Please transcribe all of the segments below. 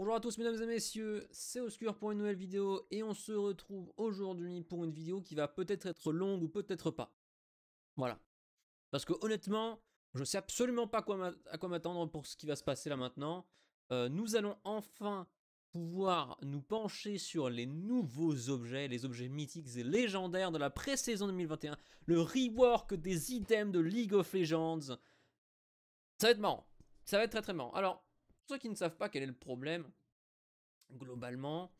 Bonjour à tous mesdames et messieurs, c'est oscur pour une nouvelle vidéo et on se retrouve aujourd'hui pour une vidéo qui va peut-être être longue ou peut-être pas. Voilà. Parce que honnêtement, je sais absolument pas à quoi m'attendre pour ce qui va se passer là maintenant. Euh, nous allons enfin pouvoir nous pencher sur les nouveaux objets, les objets mythiques et légendaires de la pré-saison 2021, le rework des items de League of Legends. Ça va être marrant, ça va être très très marrant. Alors, ceux qui ne savent pas quel est le problème, globalement,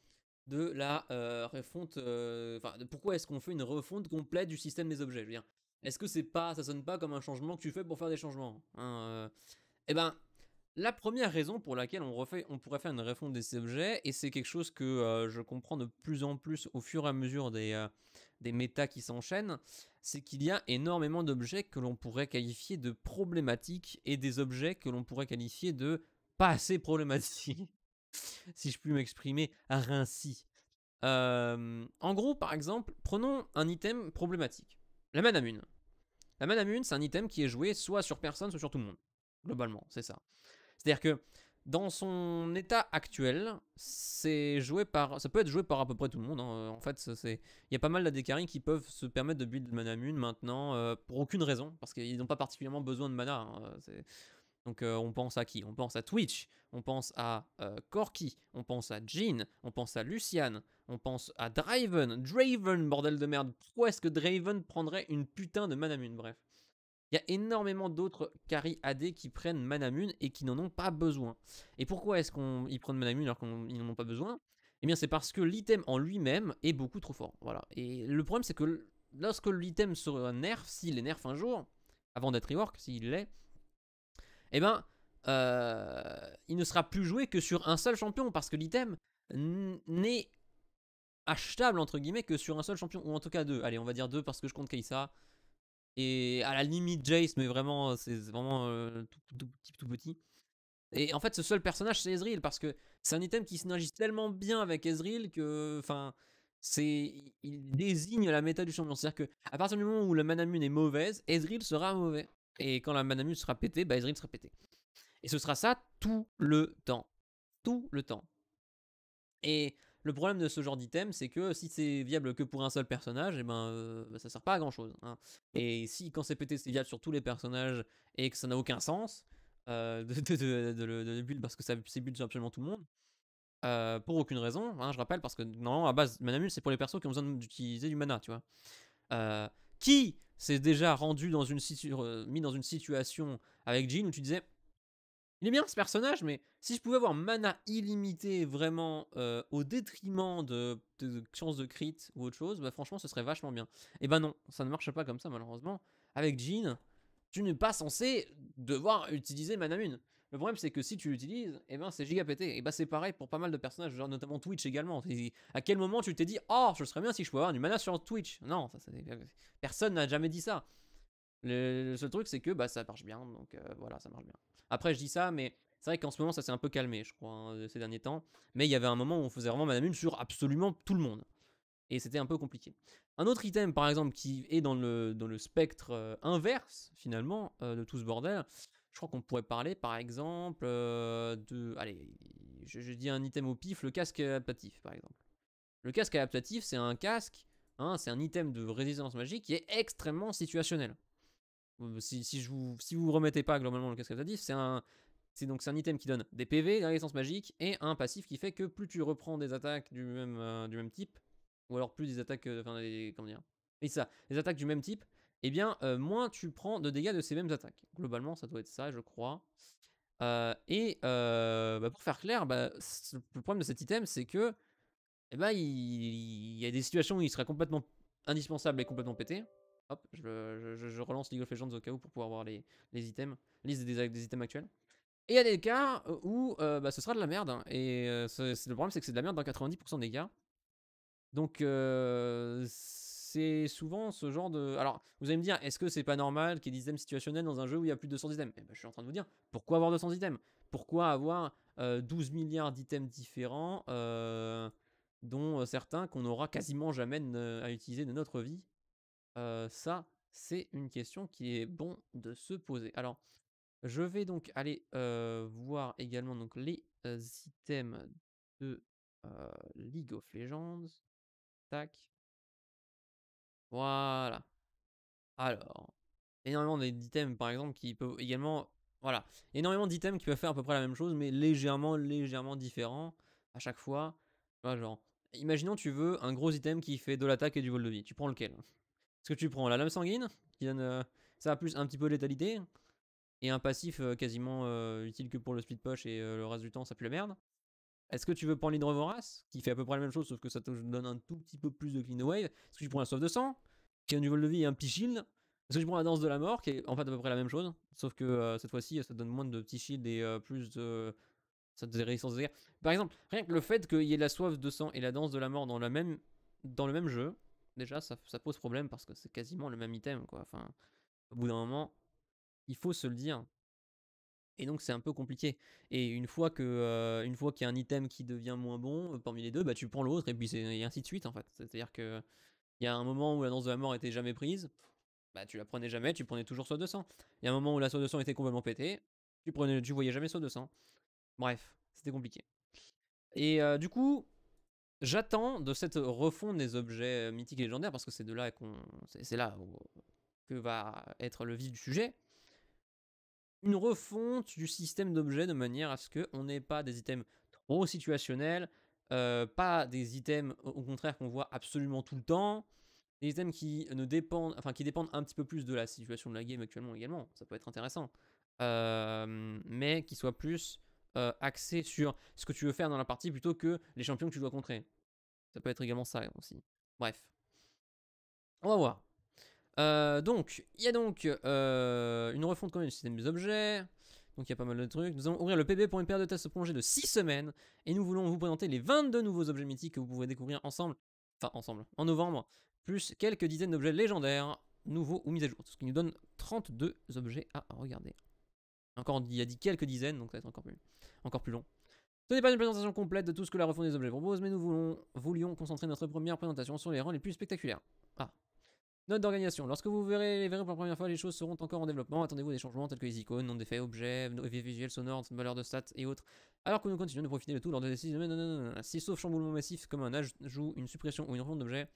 de la euh, refonte, euh, enfin, pourquoi est-ce qu'on fait une refonte complète du système des objets Je veux dire, est-ce que c'est pas, ça sonne pas comme un changement que tu fais pour faire des changements et hein, euh? Eh ben, la première raison pour laquelle on, refait, on pourrait faire une refonte des objets, et c'est quelque chose que je comprends de plus en plus au fur et à mesure des, des métas qui s'enchaînent, c'est qu'il y a énormément d'objets que l'on pourrait qualifier de problématiques et des objets que l'on pourrait qualifier de pas assez problématique, si je puis m'exprimer ainsi. en gros, par exemple, prenons un item problématique. La mune. La mune, c'est un item qui est joué soit sur personne, soit sur tout le monde. Globalement, c'est ça. C'est-à-dire que dans son état actuel, c'est joué par, ça peut être joué par à peu près tout le monde. Hein. En fait, c'est, il y a pas mal d'AD qui peuvent se permettre de build de mana mune maintenant pour aucune raison, parce qu'ils n'ont pas particulièrement besoin de mana. Hein, donc euh, on pense à qui On pense à Twitch, on pense à euh, Corky, on pense à Jean, on pense à Lucian, on pense à Draven. Draven, bordel de merde. Pourquoi est-ce que Draven prendrait une putain de Manamune Bref. Il y a énormément d'autres carry AD qui prennent Manamune et qui n'en ont pas besoin. Et pourquoi est-ce qu'ils prennent Manamune alors qu'ils n'en ont pas besoin Eh bien c'est parce que l'item en lui-même est beaucoup trop fort. Voilà. Et le problème c'est que lorsque l'item se nerf, s'il est nerf un jour, avant d'être rework, s'il l'est, eh ben, euh, il ne sera plus joué que sur un seul champion, parce que l'item n'est achetable, entre guillemets, que sur un seul champion, ou en tout cas deux. Allez, on va dire deux, parce que je compte Kaisa. Et à la limite Jace, mais vraiment, c'est vraiment euh, tout, petit. Et en fait, ce seul personnage, c'est Ezreal, parce que c'est un item qui synergise tellement bien avec Ezreal que, enfin, c'est, il désigne la méta du champion. C'est-à-dire que partir du moment où la Manamune est mauvaise, Ezreal sera mauvais. Et quand la Manamune sera pétée, bah, Ezreal sera pété. Et ce sera ça tout le temps. Tout le temps. Et le problème de ce genre d'item, c'est que si c'est viable que pour un seul personnage, et eh ne ben, euh, bah, ça sert pas à grand chose. Hein. Et si quand c'est pété, c'est viable sur tous les personnages et que ça n'a aucun sens euh, de, de, de, le build parce que ça c'est build sur absolument tout le monde. Euh, pour aucune raison, hein, je rappelle, parce que normalement à base Manamune c'est pour les persos qui ont besoin d'utiliser du mana, tu vois. qui c'est déjà rendu dans une euh, mis dans une situation avec Jean où tu disais il est bien ce personnage, mais si je pouvais avoir mana illimité vraiment euh, au détriment de, chance de, crit ou autre chose, bah franchement ce serait vachement bien. Et eh ben non, ça ne marche pas comme ça malheureusement. Avec Jean, tu n'es pas censé devoir utiliser mana mune. Le problème, c'est que si tu l'utilises, eh ben, c'est giga pété. Et ben, c'est pareil pour pas mal de personnages, notamment Twitch également. À quel moment tu t'es dit, oh, je serais bien si je pouvais avoir du mana sur Twitch Non, ça, euh, personne n'a jamais dit ça. Le, seul truc, c'est que bah, ça marche bien, donc euh, voilà, ça marche bien. Après, je dis ça, mais c'est vrai qu'en ce moment, ça s'est un peu calmé, je crois, hein, ces derniers temps. Mais il y avait un moment où on faisait vraiment Madame sur absolument tout le monde. Et c'était un peu compliqué. Un autre item, par exemple, qui est dans le, dans le spectre euh, inverse, finalement, de tout ce bordel, crois qu'on pourrait parler par exemple euh, de... Allez, je, dis un item au pif, le casque adaptatif par exemple. Le casque adaptatif, c'est un casque, hein, c'est un item de résistance magique qui est extrêmement situationnel. Euh, si, vous, si vous remettez pas globalement le casque adaptatif, c'est un, c'est donc un item qui donne des PV, des résistances magiques magique, et un passif qui fait que plus tu reprends des attaques du même, euh, du même type, ou alors plus des attaques, enfin comment dire, et ça, les attaques du même type, eh bien, euh, moins tu prends de dégâts de ces mêmes attaques. Globalement, ça doit être ça, je crois. Euh, et euh, bah, pour faire clair, bah, le problème de cet item, c'est que eh ben, il, y a des situations où il serait complètement indispensable et complètement pété. Hop, je, relance League of Legends au cas où pour pouvoir voir les, items, liste des, items actuels. Et il y a des cas où bah, ce sera de la merde. Hein, et le problème, c'est que c'est de la merde dans 90% des cas. Donc, c'est souvent ce genre de. Alors, vous allez me dire, est-ce que c'est pas normal qu'il y ait des items situationnels dans un jeu où il y a plus de 200 items eh ben, Je suis en train de vous dire, pourquoi avoir 200 items Pourquoi avoir 12 euh, milliards d'items différents, euh, dont euh, certains qu'on n'aura quasiment jamais à utiliser de notre vie Ça, c'est une question qui est bon de se poser. Alors, je vais donc aller voir également donc, les items de League of Legends. Tac. Voilà. Alors, énormément d'items par exemple qui peuvent également. Voilà, énormément d'items qui peuvent faire à peu près la même chose, mais légèrement, légèrement différent à chaque fois. genre, imaginons tu veux un gros item qui fait de l'attaque et du vol de vie. Tu prends lequel Est-ce que tu prends la lame sanguine qui donne euh, ça a plus un petit peu de létalité et un passif euh, quasiment euh, utile que pour le split push et le reste du temps ça pue la merde est-ce que tu veux prendre l'Hydrovorace, qui fait à peu près la même chose, sauf que ça te donne un tout petit peu plus de clean wave Est-ce que tu prends la soif de sang, qui a un niveau de vie et un petit shield Est-ce que tu prends la danse de la mort, qui est en fait à peu près la même chose, sauf que euh, cette fois-ci, ça te donne moins de petits shields et euh, plus de. Ça te résistance de guerre. Par exemple, rien que le fait qu'il y ait la soif de sang et la danse de la mort dans, même... dans le même jeu, déjà, ça, ça pose problème parce que c'est quasiment le même item, quoi. Enfin, au bout d'un moment, il faut se le dire. Et donc c'est un peu compliqué. Et une fois que euh, une fois qu'il y a un item qui devient moins bon euh, parmi les deux, bah tu prends l'autre et puis et ainsi de suite en fait. C'est-à-dire que il y a un moment où la danse de la mort était jamais prise, bah tu la prenais jamais, tu prenais toujours de sang. Il y a un moment où la de sang était complètement pétée, tu prenais tu voyais jamais de 200. Bref, c'était compliqué. Et euh, du coup, j'attends de cette refonte des objets mythiques et légendaires parce que c'est de là qu'on c'est là que va être le vif du sujet une refonte du système d'objets de manière à ce qu'on n'ait pas des items trop situationnels, euh, pas des items au contraire qu'on voit absolument tout le temps, des items qui ne dépendent, enfin qui dépendent un petit peu plus de la situation de la game actuellement également, ça peut être intéressant, euh, mais qui soient plus euh, axés sur ce que tu veux faire dans la partie plutôt que les champions que tu dois contrer. Ça peut être également ça aussi. Bref, on va voir. Euh, donc, il y a donc euh, une refonte quand même du système des objets. Donc il y a pas mal de trucs. Nous allons ouvrir le PB pour une période de test prolongée de 6 semaines. Et nous voulons vous présenter les 22 nouveaux objets mythiques que vous pouvez découvrir ensemble. Enfin, ensemble, en novembre. Plus quelques dizaines d'objets légendaires, nouveaux ou mis à jour. Ce qui nous donne 32 objets à regarder. Encore, il y a dit quelques dizaines, donc ça va être encore plus, encore plus long. Ce n'est pas une présentation complète de tout ce que la refonte des objets propose, mais nous voulions concentrer notre première présentation sur les rangs les plus spectaculaires. Ah, Note d'organisation. Lorsque vous verrez les verrez pour la première fois, les choses seront encore en développement. Attendez-vous à des changements tels que les icônes, nom d'effets, objets, effets visuels, sonores, valeurs de stats et autres. Alors que nous continuons de profiter de tout lors de décisions. Non, non, non, Si sauf chamboulement massif comme un joue, une suppression ou une refonte d'objets,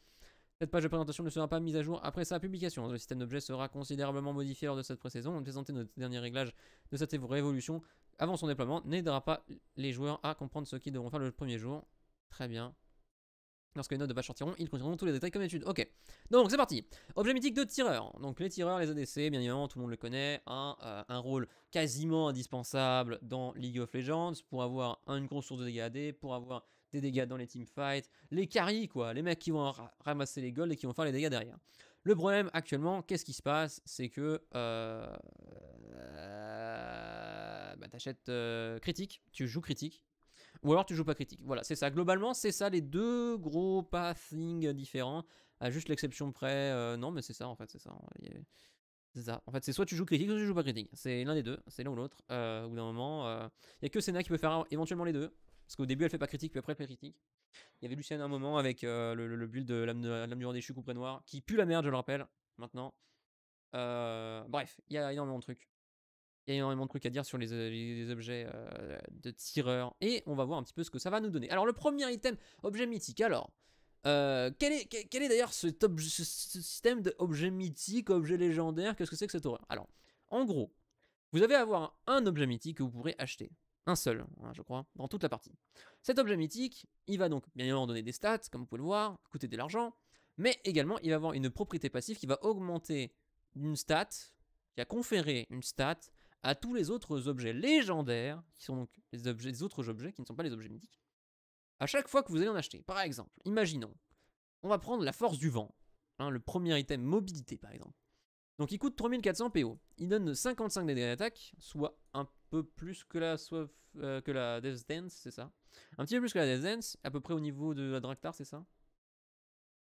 cette page de présentation ne sera pas mise à jour après sa publication. Le système d'objets sera considérablement modifié lors de cette pré-saison. Présenter notre dernier réglage de cette révolution avant son déploiement n'aidera pas les joueurs à comprendre ce qu'ils devront faire le premier jour. Très bien. Lorsque les notes de patch sortiront, ils contiendront tous les détails comme d'habitude. Ok. Donc c'est parti. Objet mythique de tireur. Donc les tireurs, les ADC, bien évidemment, tout le monde le connaît. Un, euh, un rôle quasiment indispensable dans League of Legends pour avoir une grosse source de dégâts AD, pour avoir des dégâts dans les teamfights. Les caries quoi. Les mecs qui vont ramasser les golds et qui vont faire les dégâts derrière. Le problème actuellement, qu'est-ce qui se passe C'est que euh, euh bah, t'achètes euh, critique, tu joues critique, ou alors tu joues pas critique. Voilà, c'est ça. Globalement, c'est ça les deux gros pathings différents. À juste l'exception près. Euh, non, mais c'est ça en fait, c'est ça. C'est ça. En fait, c'est soit tu joues critique, soit tu joues pas critique. C'est l'un des deux. C'est l'un ou l'autre. Euh, d'un moment, euh, il a que Senna qui peut faire éventuellement les deux. Parce qu'au début, elle fait pas critique, puis après, elle fait critique. Il y avait Lucien à un moment avec euh, le, build de l'âme du des chutes, noir, qui pue la merde, je le rappelle, maintenant. bref, il y a énormément de trucs. Il y a énormément de trucs à dire sur les, euh, objets euh, de tireur. Et on va voir un petit peu ce que ça va nous donner. Alors, le premier item, objet mythique. Alors, euh, quel est, quel, est d'ailleurs ce, système d'objet mythique, objet légendaire Qu'est-ce que c'est que cette horreur Alors, en gros, vous avez à avoir un objet mythique que vous pourrez acheter. Un seul, hein, je crois, dans toute la partie. Cet objet mythique, il va donc bien évidemment donner des stats, comme vous pouvez le voir, coûter de l'argent, mais également il va avoir une propriété passive qui va augmenter une stat, qui a conféré une stat à tous les autres objets légendaires, qui sont donc les, objets, autres objets qui ne sont pas les objets mythiques, à chaque fois que vous allez en acheter. Par exemple, imaginons, on va prendre la force du vent, hein, le premier item mobilité par exemple. Donc il coûte 3400 PO, il donne 55 dégâts d'attaque, soit un peu plus que la, soif, euh, que la Death Dance, c'est ça Un petit peu plus que la Death Dance, à peu près au niveau de la Draktar, c'est ça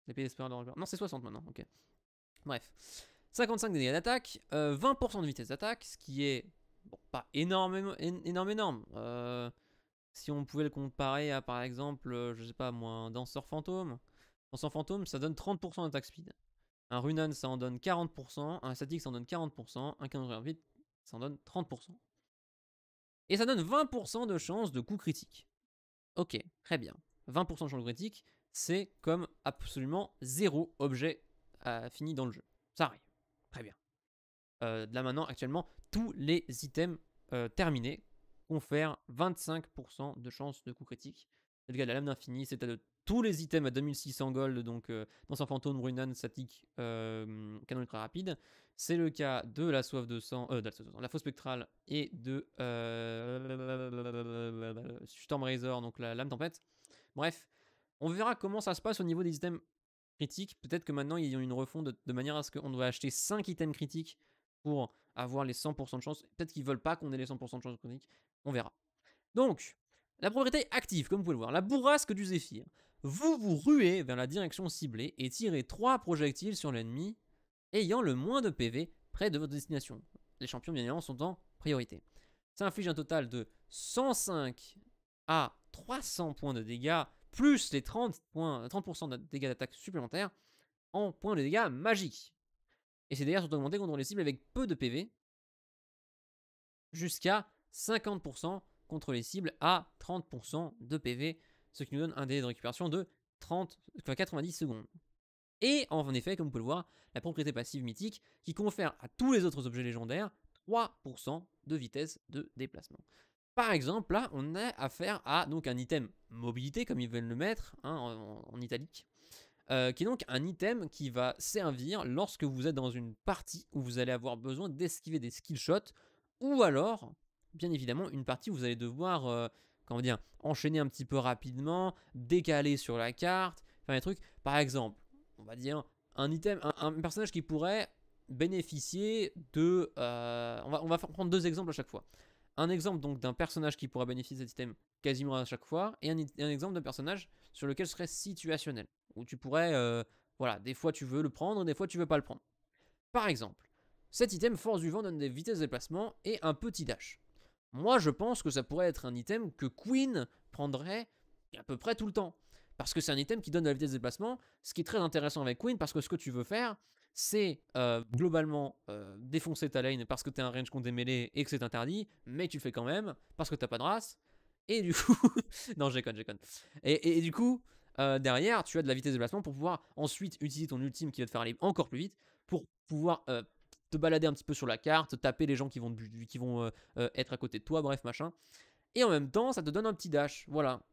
L'épée de Non, c'est 60 maintenant, ok. Bref. 55 dégâts d'attaque, 20% euh, de vitesse d'attaque, ce qui est pas énorme, énorme, énorme. Euh, si on pouvait le comparer à par exemple, euh, je sais pas moi, un danseur fantôme. Danseur fantôme, ça donne 30% d'attaque speed. Un Runan, ça en donne 40%. Un Static, ça en donne 40%. Un Canon vite, ça en donne 30%. Et ça donne 20% de chance de coup critique. Ok, très bien. 20% de chance de critique, c'est comme absolument zéro objet fini dans le jeu. Ça arrive. Très bien. Euh, là maintenant, actuellement, tous les items euh, terminés faire 25% de chance de coup critique. C'est le de la lame d'infini, c'est de tous les items à 2600 gold, donc euh, dans son fantôme, Runan, satique euh, canon ultra rapide. C'est le cas de la soif de sang, euh, de la, soif la faux spectrale et de euh, Storm Razor, donc la lame tempête. Bref, on verra comment ça se passe au niveau des items Peut-être que maintenant, ils ont une refonte de, manière à ce qu'on doit acheter 5 items critiques pour avoir les 100% de chance. Peut-être qu'ils veulent pas qu'on ait les 100% de chance critiques. On verra. Donc, la propriété active, comme vous pouvez le voir, la bourrasque du zéphyr. Vous vous ruez vers la direction ciblée et tirez 3 projectiles sur l'ennemi ayant le moins de PV près de votre destination. Les champions, bien évidemment, sont en priorité. Ça inflige un total de 105 à 300 points de dégâts plus les 30%, points, de dégâts d'attaque supplémentaires en points de dégâts magiques. Et ces dégâts sont augmentés contre les cibles avec peu de PV, jusqu'à 50% contre les cibles à 30% de PV, ce qui nous donne un délai de récupération de 90 secondes. Et en effet, comme vous pouvez le voir, la propriété passive mythique qui confère à tous les autres objets légendaires 3% de vitesse de déplacement. Par exemple, là, on a affaire à donc un item mobilité, comme ils veulent le mettre hein, en, italique, euh, qui est donc un item qui va servir lorsque vous êtes dans une partie où vous allez avoir besoin d'esquiver des skill shots, ou alors, bien évidemment, une partie où vous allez devoir euh, dire, enchaîner un petit peu rapidement, décaler sur la carte, faire des trucs. Par exemple, on va dire un item, un, personnage qui pourrait bénéficier de... Euh, on va prendre deux exemples à chaque fois un exemple donc d'un personnage qui pourra bénéficier de cet item quasiment à chaque fois, et un, exemple d'un personnage sur lequel serait situationnel, où tu pourrais, euh, voilà, des fois tu veux le prendre, des fois tu veux pas le prendre. Par exemple, cet item force du vent donne des vitesses de déplacement et un petit dash. Moi je pense que ça pourrait être un item que Queen prendrait à peu près tout le temps. Parce que c'est un item qui donne de la vitesse de déplacement, ce qui est très intéressant avec Queen, parce que ce que tu veux faire, c'est euh, globalement euh, défoncer ta lane parce que t'es un range contre des et que c'est interdit, mais tu le fais quand même parce que t'as pas de race. Et du coup, non, j'ai con, Et, du coup, euh, derrière, tu as de la vitesse de placement pour pouvoir ensuite utiliser ton ultime qui va te faire aller encore plus vite pour pouvoir te balader un petit peu sur la carte, taper les gens qui vont, qui vont être à côté de toi, bref, machin. Et en même temps, ça te donne un petit dash, voilà,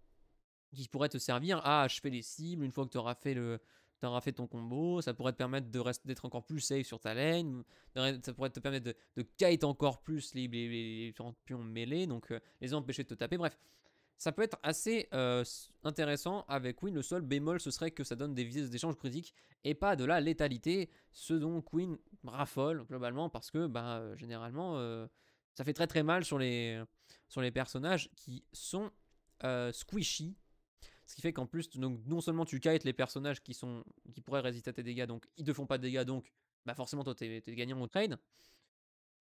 qui pourrait te servir à achever les cibles une fois que tu auras fait le, rafait ton combo, ça pourrait te permettre d'être encore plus safe sur ta lane, ça pourrait te permettre de, kite encore plus les, les, champions mêlés, donc euh, les empêcher de te taper, bref. Ça peut être assez euh, intéressant avec Queen. Le seul bémol, ce serait que ça donne des visées d'échange critiques et pas de la létalité, ce dont Queen raffole globalement parce que bah, généralement euh, ça fait très très mal sur les, sur les personnages qui sont squishy, ce qui fait qu'en plus, donc, non seulement tu kites les personnages qui, sont, qui pourraient résister à tes dégâts, donc ils te font pas de dégâts, donc bah forcément toi t'es es gagnant au trade.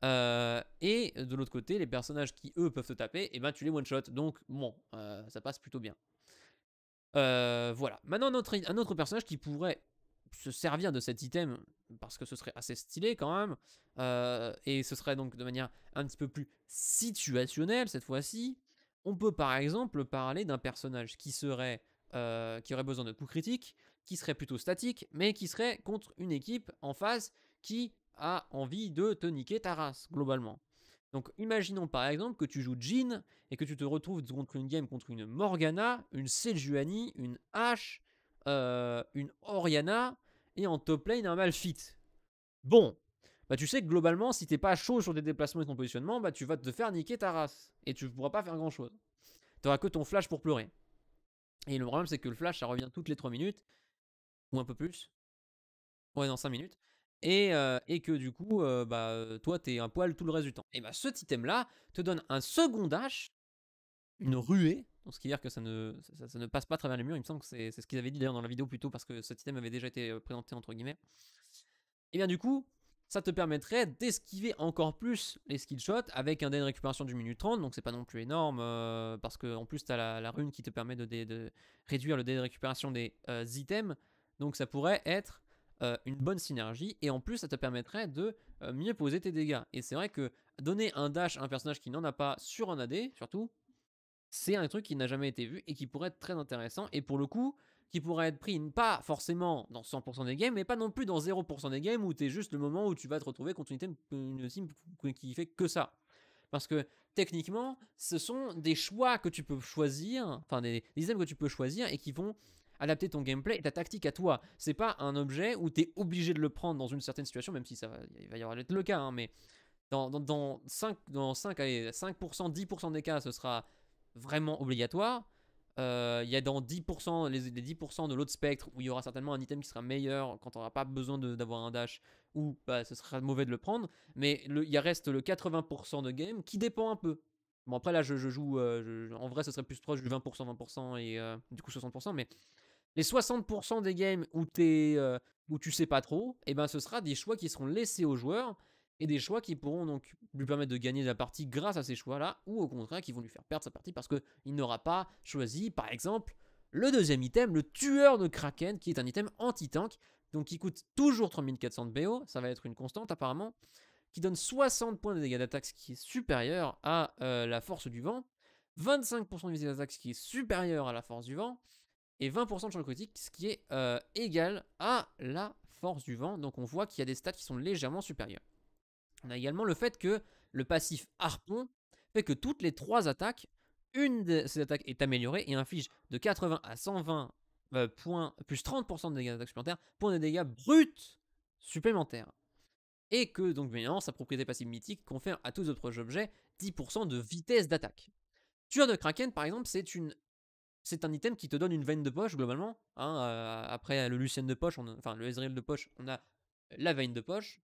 Euh, et de l'autre côté, les personnages qui eux peuvent te taper, et eh ben tu les one shot. Donc bon, euh, ça passe plutôt bien. Euh, voilà. Maintenant un autre, un autre, personnage qui pourrait se servir de cet item parce que ce serait assez stylé quand même et ce serait donc de manière un petit peu plus situationnelle cette fois-ci. On peut par exemple parler d'un personnage qui serait euh, qui aurait besoin de coups critiques, qui serait plutôt statique, mais qui serait contre une équipe en face qui a envie de te niquer ta race, globalement. Donc imaginons par exemple que tu joues Jean et que tu te retrouves contre une game contre une Morgana, une Sejuani, une Ashe, euh, une Oriana et en top lane un Malphite. Bon, bah, tu sais que globalement, si t'es pas chaud sur des déplacements et ton positionnement, bah tu vas te faire niquer ta race. Et tu pourras pas faire grand chose. T'auras que ton flash pour pleurer. Et le problème, c'est que le flash, ça revient toutes les 3 minutes. Ou un peu plus. Ouais, dans 5 minutes. Euh, et, que du coup, euh, bah, toi, t'es un poil tout le reste du temps. Et bah, cet item-là te donne un second dash, une ruée, donc ce qui veut dire que ça ne, ça, ne passe pas à travers les murs. Il me semble que c'est ce qu'ils avaient dit d'ailleurs dans la vidéo plutôt parce que cet item avait déjà été euh, présenté, entre guillemets. Et bien, du coup, ça te permettrait d'esquiver encore plus les skillshots avec un dé de récupération du minute 30, donc c'est pas non plus énorme, euh, parce parce qu'en plus tu as la, rune qui te permet de, réduire le dé de récupération des euh, items, donc ça pourrait être euh, une bonne synergie, et en plus ça te permettrait de mieux poser tes dégâts. Et c'est vrai que donner un dash à un personnage qui n'en a pas sur un AD, surtout, c'est un truc qui n'a jamais été vu et qui pourrait être très intéressant, et pour le coup, qui pourra être pris, pas forcément dans 100% des games, mais pas non plus dans 0% des games où t'es juste le moment où tu vas te retrouver contre une team, qui fait que ça. Parce que techniquement, ce sont des choix que tu peux choisir, enfin des, des que tu peux choisir et qui vont adapter ton gameplay et ta tactique à toi. C'est pas un objet où t'es obligé de le prendre dans une certaine situation, même si ça va, y avoir être le cas, hein, mais dans, 5, 5, 5%, 10% des cas, ce sera vraiment obligatoire. Euh, il y a dans 10%, les, 10% de l'autre spectre où il y aura certainement un item qui sera meilleur quand on n'aura pas besoin d'avoir un dash ou bah, ce sera mauvais de le prendre. Mais il y reste le 80% de game qui dépend un peu. Bon, après là, je, je joue. Euh, en vrai, ce serait plus proche du 20%, 20% et euh, du coup 60%. Mais les 60% des games où, es, où tu sais pas trop, et eh ben, ce sera des choix qui seront laissés aux joueurs et des choix qui pourront donc lui permettre de gagner la partie grâce à ces choix-là, ou au contraire qui vont lui faire perdre sa partie parce qu'il n'aura pas choisi, par exemple, le deuxième item, le tueur de Kraken, qui est un item anti-tank, donc qui coûte toujours 3400 de BO, ça va être une constante apparemment, qui donne 60 points de dégâts d'attaque, ce qui est supérieur à euh, la force du vent, 25% de dégâts d'attaque, ce qui est supérieur à la force du vent, et 20% de champ critique, ce qui est euh, égal à la force du vent. Donc on voit qu'il y a des stats qui sont légèrement supérieurs. On a également le fait que le passif harpon fait que toutes les trois attaques, une de ces attaques est améliorée et inflige de 80 à 120 euh, points, plus 30% de dégâts d'attaque supplémentaires, pour des dégâts bruts supplémentaires. Et que donc bien sa propriété passive mythique confère à tous autres objets 10% de vitesse d'attaque. Tueur de Kraken, par exemple, c'est une c'est un item qui te donne une veine de poche globalement. Hein, euh, après le Lucien de poche, enfin le Ezreal de poche, on a la veine de poche.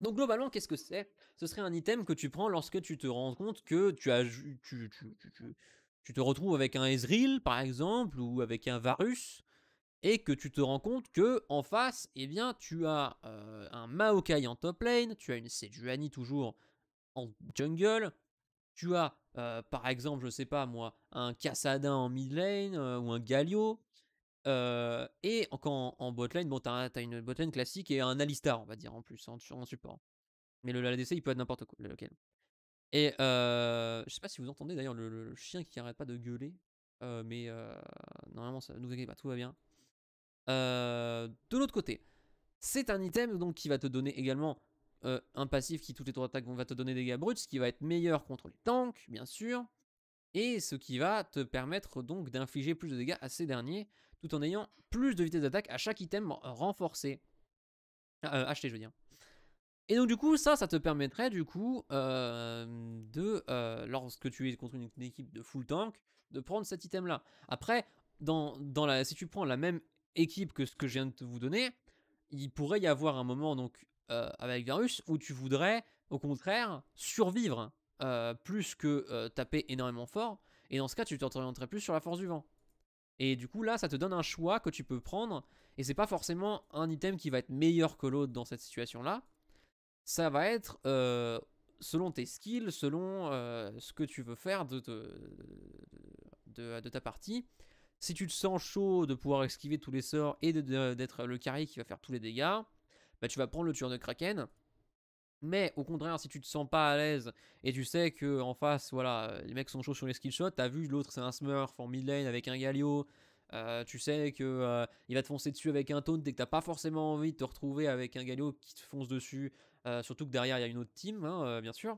Donc globalement, qu'est-ce que c'est Ce serait un item que tu prends lorsque tu te rends compte que tu te retrouves avec un Ezreal par exemple ou avec un Varus et que tu te rends compte que en face, eh bien, tu as euh, un Maokai en top lane, tu as une Sejuani toujours en jungle, tu as euh, par exemple, je sais pas moi, un Cassadin en mid lane euh, ou un Galio, et encore en botlane, bon, t'as as une botlane classique et un Alistar, on va dire, en plus, en, support. Mais le LADC, il peut être n'importe quoi, lequel. Et je sais pas si vous entendez d'ailleurs le, chien qui arrête pas de gueuler, mais normalement, ça, nous inquiétez pas, tout va bien. de l'autre côté, c'est un item donc qui va te donner également un passif qui, toutes les trois attaques, va te donner des dégâts bruts, ce qui va être meilleur contre les tanks, bien sûr, et ce qui va te permettre donc d'infliger plus de dégâts à ces derniers, tout en ayant plus de vitesse d'attaque à chaque item renforcé. Ah, euh, acheté, je veux dire. Et donc du coup, ça, ça te permettrait du coup euh, de, euh, lorsque tu es contre une équipe de full tank, de prendre cet item-là. Après, dans, dans la, si tu prends la même équipe que ce que je viens de vous donner, il pourrait y avoir un moment donc avec Varus où tu voudrais, au contraire, survivre euh, plus que euh, taper énormément fort. Et dans ce cas, tu t'orienterais plus sur la force du vent. Et du coup, là, ça te donne un choix que tu peux prendre. Et c'est pas forcément un item qui va être meilleur que l'autre dans cette situation-là. Ça va être euh, selon tes skills, selon ce que tu veux faire de, ta partie. Si tu te sens chaud de pouvoir esquiver tous les sorts et d'être le carré qui va faire tous les dégâts, bah, tu vas prendre le tueur de Kraken mais au contraire, si tu te sens pas à l'aise et tu sais que en face, voilà, les mecs sont chauds sur les skillshots t'as vu l'autre c'est un smurf en mid lane avec un Galio, euh, tu sais que euh, il va te foncer dessus avec un taunt dès que t'as pas forcément envie de te retrouver avec un Galio qui te fonce dessus, euh, surtout que derrière il y a une autre team, hein, bien sûr.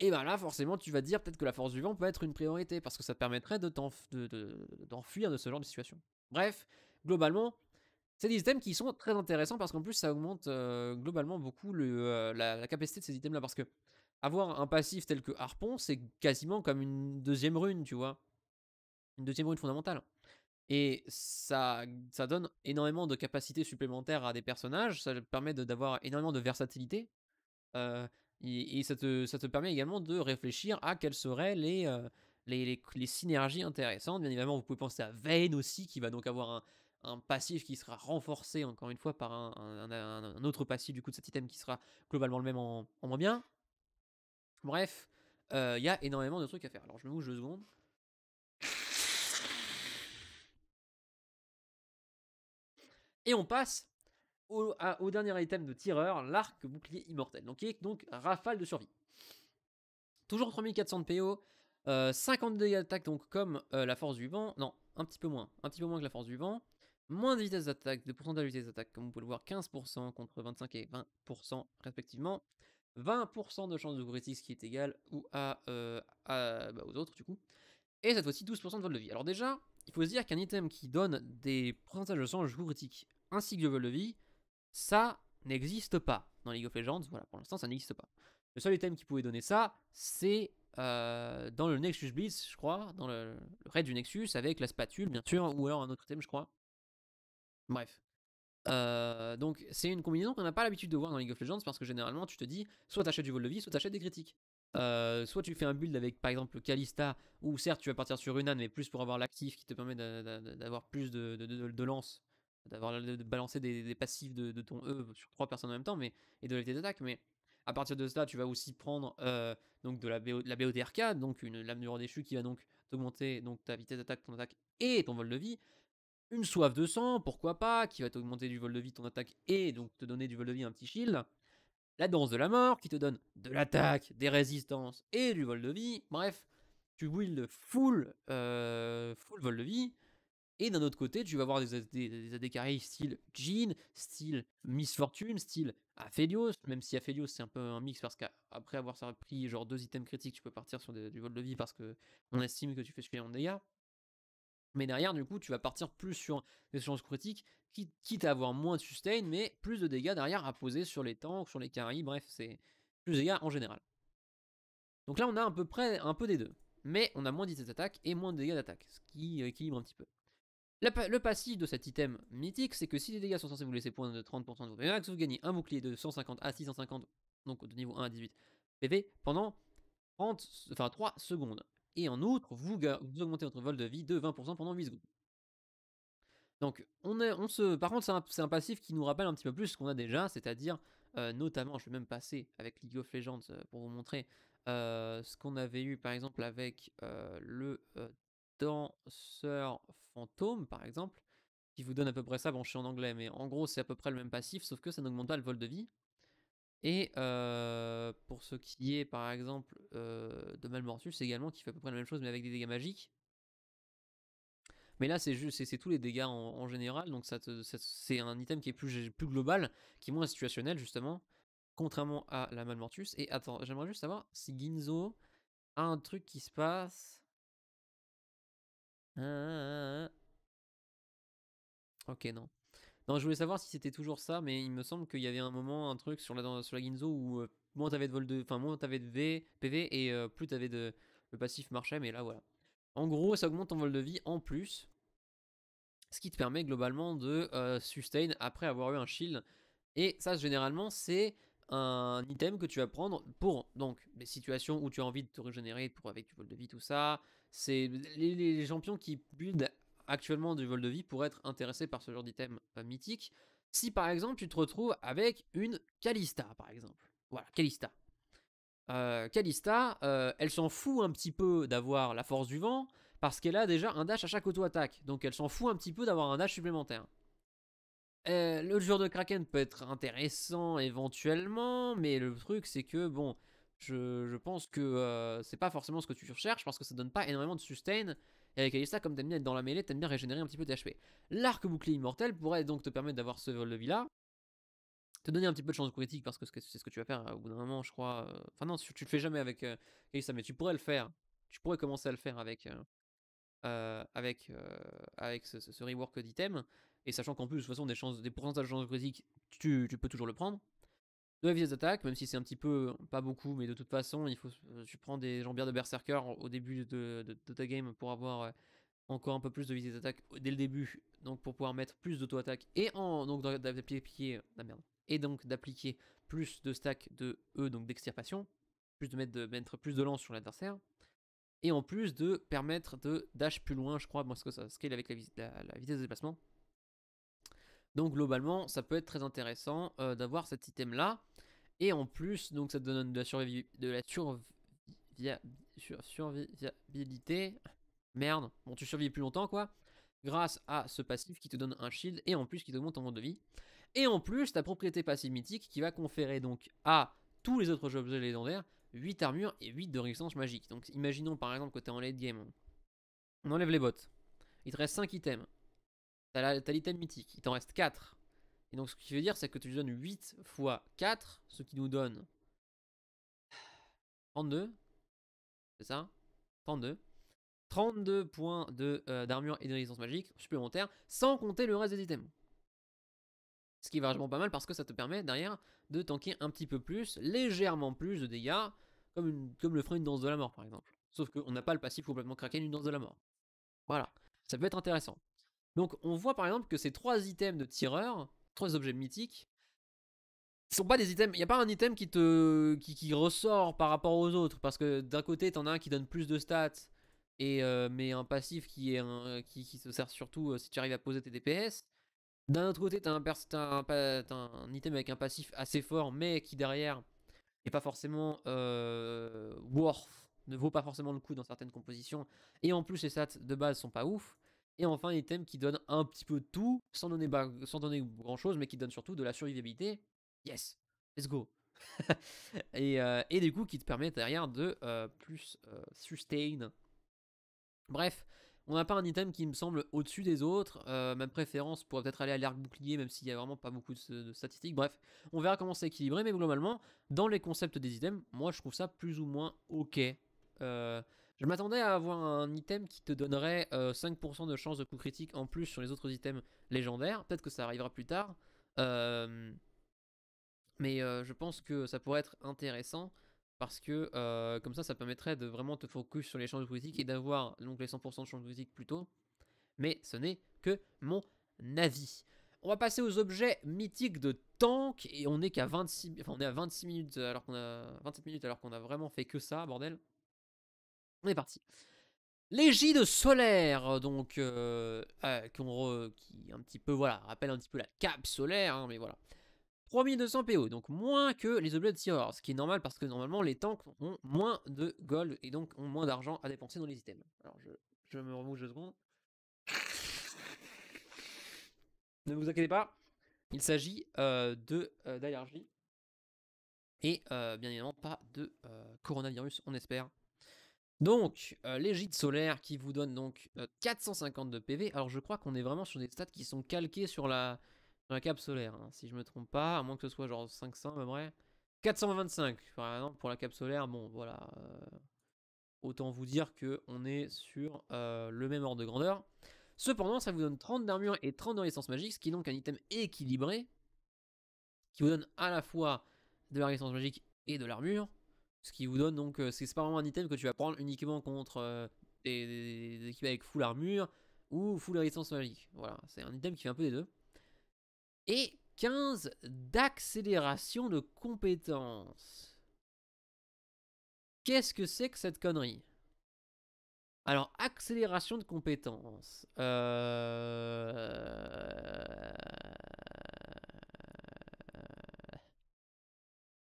Et ben là, forcément, tu vas te dire peut-être que la force du vent peut être une priorité parce que ça te permettrait de de, de, ce genre de situation. Bref, globalement, c'est des items qui sont très intéressants parce qu'en plus ça augmente globalement beaucoup le, la, capacité de ces items là parce que avoir un passif tel que harpon c'est quasiment comme une deuxième rune tu vois une deuxième rune fondamentale et ça ça donne énormément de capacités supplémentaires à des personnages ça permet d'avoir énormément de versatilité et, ça, te, ça te permet également de réfléchir à quelles seraient les les, les, synergies intéressantes. Bien évidemment, vous pouvez penser à Vayne aussi, qui va donc avoir un, un passif qui sera renforcé encore une fois par un, autre passif du coup de cet item qui sera globalement le même en, moins bien. Bref, euh, il y a énormément de trucs à faire. Alors je me bouge deux secondes. Et on passe au, dernier item de tireur, l'arc bouclier immortel, donc qui est donc rafale de survie. Toujours 3400 de PO, euh, 52 d'attaque donc comme euh, la force du vent, non, un petit peu moins, un petit peu moins que la force du vent. Moins de vitesse d'attaque, de pourcentage de vitesse d'attaque, comme vous pouvez le voir, 15% contre 25 et 20% respectivement. 20% de chance de critique, qui est égal ou à, euh, bah, aux autres du coup. Et cette fois-ci 12% de vol de vie. Alors déjà, il faut se dire qu'un item qui donne des pourcentages de chance de coup critique ainsi que de vol de vie, ça n'existe pas dans League of Legends. Voilà, pour l'instant, ça n'existe pas. Le seul item qui pouvait donner ça, c'est euh, dans le Nexus Blitz, je crois, dans le raid du Nexus, avec la spatule, bien sûr, ou alors un autre item, je crois. Bref. Euh, donc c'est une combinaison qu'on n'a pas l'habitude de voir dans League of Legends parce que généralement tu te dis soit t'achètes du vol de vie, soit t'achètes des critiques. Euh, soit tu fais un build avec par exemple Kalista où certes tu vas partir sur Runan mais plus pour avoir l'actif qui te permet d'avoir plus de, de, lance, d'avoir de, balancer des, passifs de, ton E sur trois personnes en même temps mais, et de lever d'attaque, mais à partir de cela tu vas aussi prendre euh, donc de la, BO, la donc une lame du roi déchu qui va donc t'augmenter donc ta vitesse d'attaque, ton attaque et ton vol de vie une soif de sang, pourquoi pas, qui va t'augmenter du vol de vie ton attaque et donc te donner du vol de vie un petit shield. La danse de la mort qui te donne de l'attaque, des résistances et du vol de vie. Bref, tu builds full, euh, full vol de vie. Et d'un autre côté, tu vas avoir des, des, style Jean, style Miss Fortune, style Aphelios, même si Aphelios c'est un peu un mix parce qu'après avoir pris genre deux items critiques, tu peux partir sur du vol de vie parce que on estime que tu fais suffisamment en dégâts. Mais derrière, du coup, tu vas partir plus sur des chances critiques, quitte à avoir moins de sustain, mais plus de dégâts derrière à poser sur les tanks, sur les caries, bref, c'est plus de dégâts en général. Donc là, on a à peu près un peu des deux. Mais on a moins d'items d'attaque et moins de dégâts d'attaque, ce qui équilibre un petit peu. le passif de cet item mythique, c'est que si les dégâts sont censés vous laisser point de 30% de vos vous gagnez un bouclier de 150 à 650, donc de niveau 1 à 18 PV, pendant 30, enfin 3 secondes. Et en outre, vous, augmentez votre vol de vie de 20% pendant 8 secondes. Donc, on on se, par contre, c'est un, passif qui nous rappelle un petit peu plus ce qu'on a déjà, c'est-à-dire, notamment, je vais même passer avec League of Legends pour vous montrer ce qu'on avait eu, par exemple, avec le danseur fantôme, par exemple, qui vous donne à peu près ça. Bon, je suis en anglais, mais en gros, c'est à peu près le même passif, sauf que ça n'augmente pas le vol de vie, et euh, pour ce qui est, par exemple, euh, de Malmortus également, qui fait à peu près la même chose, mais avec des dégâts magiques. Mais là, c'est juste, c'est tous les dégâts en, général, donc ça, c'est un item qui est plus, global, qui est moins situationnel, justement, contrairement à la Malmortus. Et attends, j'aimerais juste savoir si Ginzo a un truc qui se passe. Ah, ah, ah, ok, non je voulais savoir si c'était toujours ça, mais il me semble qu'il y avait un moment, un truc sur la, sur la Ginzo où euh, moins t'avais de vol de. Enfin, moins t'avais de v, PV et plus euh, plus t'avais de. Le passif marchait, mais là voilà. En gros, ça augmente ton vol de vie en plus. Ce qui te permet globalement de euh, sustain après avoir eu un shield. Et ça, généralement, c'est un item que tu vas prendre pour donc les situations où tu as envie de te régénérer pour avec du vol de vie tout ça c'est les, les, champions qui build actuellement du vol de vie pour être intéressé par ce genre d'item euh, mythique. Si par exemple tu te retrouves avec une Calista, par exemple. Voilà, Calista. Euh, Calista, euh, elle s'en fout un petit peu d'avoir la force du vent, parce qu'elle a déjà un dash à chaque auto-attaque, donc elle s'en fout un petit peu d'avoir un dash supplémentaire. Euh, le joueur de Kraken peut être intéressant éventuellement, mais le truc c'est que bon, je, je pense que c'est pas forcément ce que tu recherches, parce que ça donne pas énormément de sustain et avec Alissa, comme t'aimes bien être dans la mêlée, t'aimes bien régénérer un petit peu tes HP. L'arc bouclier immortel pourrait donc te permettre d'avoir ce de vol vie là te donner un petit peu de chance critique parce que c'est ce que tu vas faire euh, au bout d'un moment, je crois. Euh, enfin non, tu, le fais jamais avec euh, mais tu pourrais le faire. Tu pourrais commencer à le faire avec euh, avec avec ce, rework d'item. Et sachant qu'en plus, de toute façon, des chances, des pourcentages de chance critique, tu, tu peux toujours le prendre de la vitesse d'attaque, même si c'est un petit peu, euh, pas beaucoup, mais de toute façon, il faut, euh, tu prends des jambières de berserker au début de, ta game pour avoir euh, encore un peu plus de vitesse d'attaque dès le début, donc pour pouvoir mettre plus d'auto-attaque et en donc d'appliquer la merde, et donc d'appliquer plus de stack de E donc d'extirpation, plus de mettre, de mettre plus de lance sur l'adversaire et en plus de permettre de dash plus loin, je crois, parce que ça scale avec la, la, la vitesse de déplacement. Donc globalement, ça peut être très intéressant euh, d'avoir cet item là. Et en plus, donc ça donne de la survie, de la survie sur, Merde, bon tu survives plus longtemps quoi. Grâce à ce passif qui te donne un shield et en plus qui te t'augmente ton monde de vie. Et en plus, ta propriété passive mythique qui va conférer donc à tous les autres objets légendaires 8 armures et 8 de résistance magique. Donc imaginons par exemple que tu es en late game. On enlève les bottes. Il te reste 5 items. T'as l'item mythique, il t'en reste 4. Et donc ce qui veut dire, c'est que tu lui donnes 8 fois 4, ce qui nous donne 32. C'est ça 32. 32 points euh, d'armure et de résistance magique supplémentaires, sans compter le reste des items. Ce qui est vraiment pas mal parce que ça te permet derrière de tanker un petit peu plus, légèrement plus de dégâts, comme, comme le frein une danse de la mort par exemple. Sauf qu'on n'a pas le passif complètement craqué une danse de la mort. Voilà, ça peut être intéressant. Donc on voit par exemple que ces trois items de tireur, trois objets mythiques, sont pas des items. Il n'y a pas un item qui te qui, ressort par rapport aux autres parce que d'un côté t'en as un qui donne plus de stats et euh, mais un passif qui est un, euh, qui, qui, se sert surtout euh, si tu arrives à poser tes DPS. D'un autre côté t'as un, un, item avec un passif assez fort mais qui derrière est pas forcément worth ne vaut pas forcément le coup dans certaines compositions et en plus les stats de base sont pas ouf. Et enfin, un item qui donne un petit peu de tout, sans donner, sans donner grand chose, mais qui donne surtout de la survivabilité. Yes, let's go. et, des euh, et, du coup, qui te permet derrière de euh, plus euh, sustain. Bref, on n'a pas un item qui me semble au-dessus des autres. même préférence pourrait peut-être aller à l'arc bouclier, même s'il n'y a vraiment pas beaucoup de, statistiques. Bref, on verra comment c'est équilibré, mais globalement, dans les concepts des items, moi je trouve ça plus ou moins ok. Je m'attendais à avoir un item qui te donnerait 5% euh, de chance de coup critique en plus sur les autres items légendaires. Peut-être que ça arrivera plus tard. Euh, mais euh, je pense que ça pourrait être intéressant parce que comme ça, ça permettrait de vraiment te focus sur les chances de critique et d'avoir donc les 100% de chances critique plus tôt. Mais ce n'est que mon avis. On va passer aux objets mythiques de tank et on est qu'à 26, enfin on est à 26 minutes alors qu'on a 27 minutes alors qu'on a vraiment fait que ça, bordel. On est parti. L'égide solaire, euh, donc, euh, euh qui un petit peu, voilà, rappelle un petit peu la cape solaire, hein, mais voilà. 3200 PO, donc moins que les objets de tireur, ce qui est normal parce que normalement les tanks ont moins de gold et donc ont moins d'argent à dépenser dans les items. Alors je, me remouche deux secondes. Ne vous inquiétez pas, il s'agit euh, de d'allergie et bien évidemment pas de coronavirus, on espère. Donc, euh, l'égide solaire qui vous donne donc 450 euh, de PV. Alors, je crois qu'on est vraiment sur des stats qui sont calqués sur la, cape solaire, hein, si je me trompe pas, à moins que ce soit genre 500 à peu 425, par exemple, pour la cape solaire. Bon, voilà. Euh, autant vous dire que on est sur le même ordre de grandeur. Cependant, ça vous donne 30 d'armure et 30 de résistance magique, ce qui est donc un item équilibré, qui vous donne à la fois de la résistance magique et de l'armure, ce qui vous donne donc, euh, c'est pas vraiment un item que tu vas prendre uniquement contre euh, des, équipes avec full armure ou full résistance magique. Voilà, c'est un item qui fait un peu des deux. Et 15 d'accélération de compétences. Qu'est-ce que c'est que cette connerie alors, accélération de compétences. Euh...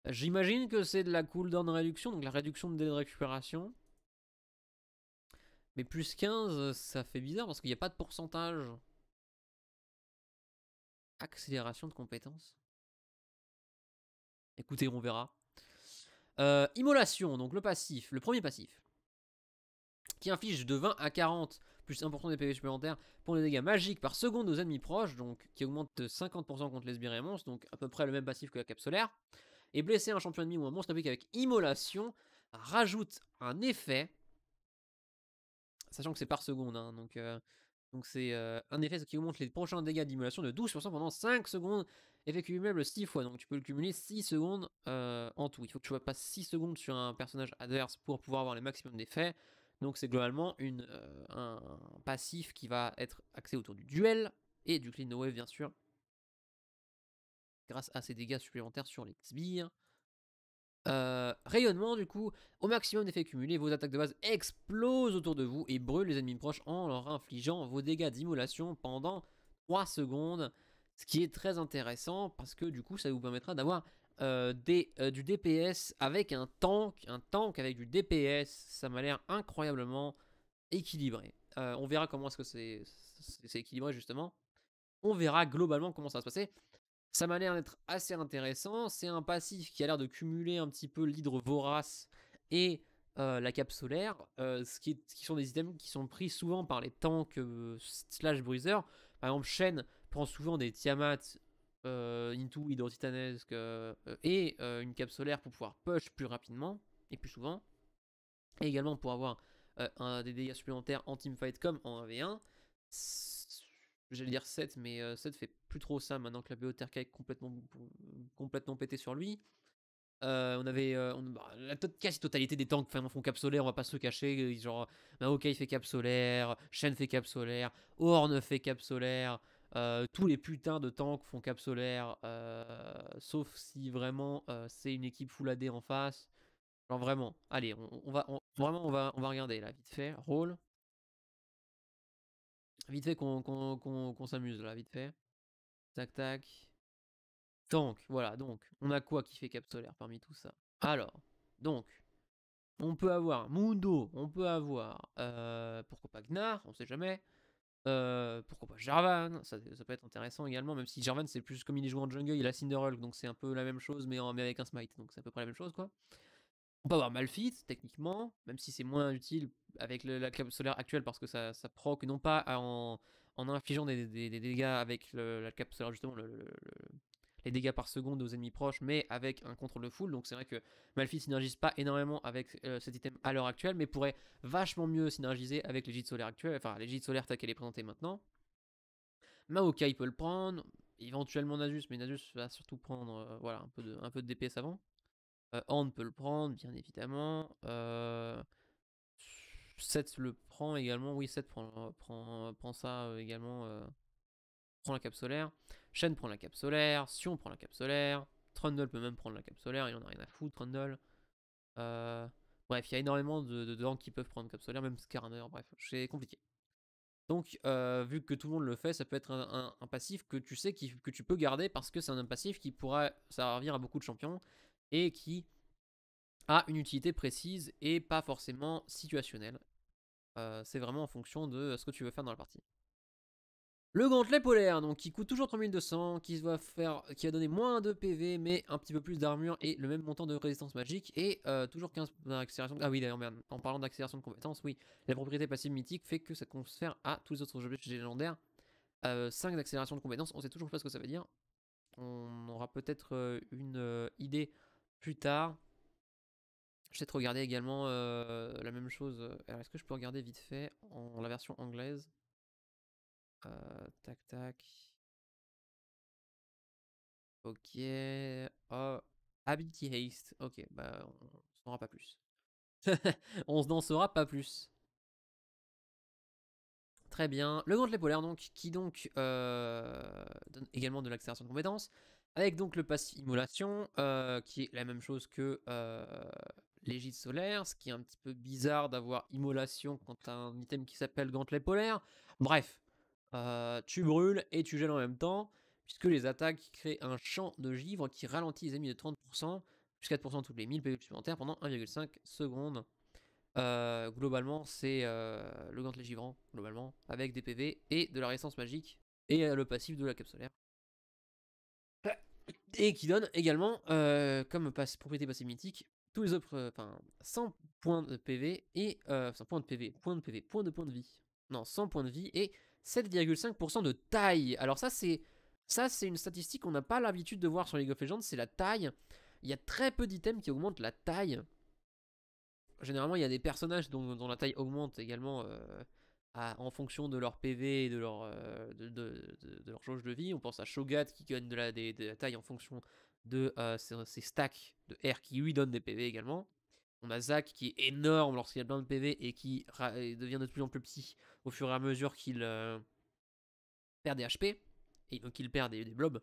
J'imagine que c'est de la cooldown réduction, donc la réduction de délai de récupération. Mais plus 15, ça fait bizarre parce qu'il n'y a pas de pourcentage. Accélération de compétences. Écoutez, on verra. Euh, immolation, donc le passif, le premier passif. Qui inflige de 20 à 40 plus 1% des PV supplémentaires pour les dégâts magiques par seconde aux ennemis proches, donc qui augmente de 50% contre les sbires et monstres, donc à peu près le même passif que la cape solaire et blesser un champion ennemi ou un monstre avec immolation rajoute un effet, sachant que c'est par seconde, hein, donc euh, donc c'est euh, un effet qui augmente les prochains dégâts d'immolation de 12% pendant 5 secondes, effet cumulable 6 fois, donc tu peux le cumuler 6 secondes euh, en tout. Il faut que tu passes 6 secondes sur un personnage adverse pour pouvoir avoir le maximum d'effets. Donc c'est globalement une, un, passif qui va être axé autour du duel et du clean wave bien sûr grâce à ses dégâts supplémentaires sur les sbires. Euh, rayonnement, du coup, au maximum d'effets cumulés, vos attaques de base explosent autour de vous et brûlent les ennemis proches en leur infligeant vos dégâts d'immolation pendant 3 secondes. Ce qui est très intéressant parce que du coup, ça vous permettra d'avoir euh, euh, du DPS avec un tank. Un tank avec du DPS, ça m'a l'air incroyablement équilibré. on verra comment est-ce que c'est équilibré justement. On verra globalement comment ça va se passer. Ça m'a l'air d'être assez intéressant. C'est un passif qui a l'air de cumuler un petit peu l'hydre vorace et euh, la cape solaire, euh, ce, qui, qui sont des items qui sont pris souvent par les tanks euh, slash bruiser Par exemple, Shen prend souvent des Tiamat into hydrotitanesque et une cape solaire pour pouvoir push plus rapidement et plus souvent. Et également pour avoir un, des dégâts supplémentaires en teamfight comme en 1v1 j'allais dire 7, mais 7 euh, fait plus trop ça maintenant que la BOTRK est complètement, complètement pété sur lui. Euh, on avait euh, bah, la quasi totalité des tanks font cap solaire, on va pas se cacher. Genre, bah, il fait cap solaire, Shen fait cap solaire, Horn fait cap solaire. tous les putains de tanks font cap solaire, sauf si vraiment c'est une équipe full AD en face. Genre vraiment, allez, on, va vraiment on va on va regarder là vite fait. rôle. Vite fait qu'on s'amuse là, vite fait. Tac tac. Donc, voilà, donc, on a quoi qui fait cap solaire parmi tout ça Alors, donc, on peut avoir Mundo, on peut avoir, euh, pourquoi pas Gnar, on sait jamais. Euh, pourquoi pas Jarvan, ça, ça, peut être intéressant également, même si Jarvan c'est plus comme il est joué en jungle, il a Cinderhulk, donc c'est un peu la même chose, mais, mais avec un smite, donc c'est à peu près la même chose quoi. On peut avoir Malfit, techniquement, même si c'est moins utile avec la cape solaire actuelle parce que ça, ça proc non pas en, infligeant des, dégâts avec la cape solaire, justement, les dégâts par seconde aux ennemis proches, mais avec un contrôle de full. Donc c'est vrai que Malphite synergise pas énormément avec euh, cet item à l'heure actuelle, mais pourrait vachement mieux synergiser avec les solaire solaires actuels, enfin les solaire solaires qu'elle est présentée maintenant. Maoka il peut le prendre, éventuellement Nasus, mais Nasus va surtout prendre euh, voilà, un, peu un peu de DPS avant. Hand peut le prendre, bien évidemment. Seth le prend également. Oui, Seth prend, prend, prend ça également. prend la cape solaire. Shen prend la cape solaire. Sion prend la cape solaire. Trundle peut même prendre la cape solaire. Il en a rien à foutre, Trundle. bref, il y a énormément de, de, qui peuvent prendre cape solaire, même Scarner. Bref, c'est compliqué. Donc, vu que tout le monde le fait, ça peut être un, passif que tu sais que tu peux garder parce que c'est un passif qui pourra servir à beaucoup de champions et qui a une utilité précise et pas forcément situationnelle. Euh, c'est vraiment en fonction de ce que tu veux faire dans la partie. Le gantelet polaire, donc qui coûte toujours 3200, qui va faire, qui donner moins de PV, mais un petit peu plus d'armure et le même montant de résistance magique, et euh, toujours 15 d'accélération. Euh, ah oui, d'ailleurs, en parlant d'accélération de compétences, oui, la propriété passive mythique fait que ça confère à tous les autres objets légendaires 5 d'accélération de compétences. On sait toujours pas ce que ça veut dire. On aura peut-être une idée plus tard. Je vais regarder également euh, la même chose. Alors, est-ce que je peux regarder vite fait en la version anglaise euh, Tac, tac. Ok. Oh. Ability Haste. Ok, bah, on aura pas plus. on se dansera pas plus. Très bien. Le gantelet polaire, donc, qui donc euh, donne également de l'accélération de compétences. Avec donc le pass immolation, euh, qui est la même chose que euh, l'égide solaire, ce qui est un petit peu bizarre d'avoir immolation quand un item qui s'appelle gantelet polaire. Bref, euh, tu brûles et tu gèles en même temps, puisque les attaques créent un champ de givre qui ralentit les ennemis de 30%, jusqu'à 4% toutes les 1000 PV e supplémentaires pendant 1,5 secondes. globalement, c'est le gantelet givrant, globalement, avec des PV et de la résistance magique et le passif de la cape Solaire et qui donne également, comme propriété passive mythique, tous les autres, enfin, 100 points de PV et, euh, 100 points de PV, points de PV, points de points de vie. Non, 100 points de vie et 7,5% de taille. Alors ça, c'est ça, c'est une statistique qu'on n'a pas l'habitude de voir sur League of Legends, c'est la taille. Il y a très peu d'items qui augmentent la taille. Généralement, il y a des personnages dont, la taille augmente également en fonction de leur PV et de leur, change euh, de, leur de vie. On pense à Shogat qui gagne de la, taille en fonction de euh, ses, stacks de R qui lui donnent des PV également. On a Zack qui est énorme lorsqu'il a plein de PV et qui devient de plus en plus petit au fur et à mesure qu'il euh, perd des HP et donc perd des, des blobs.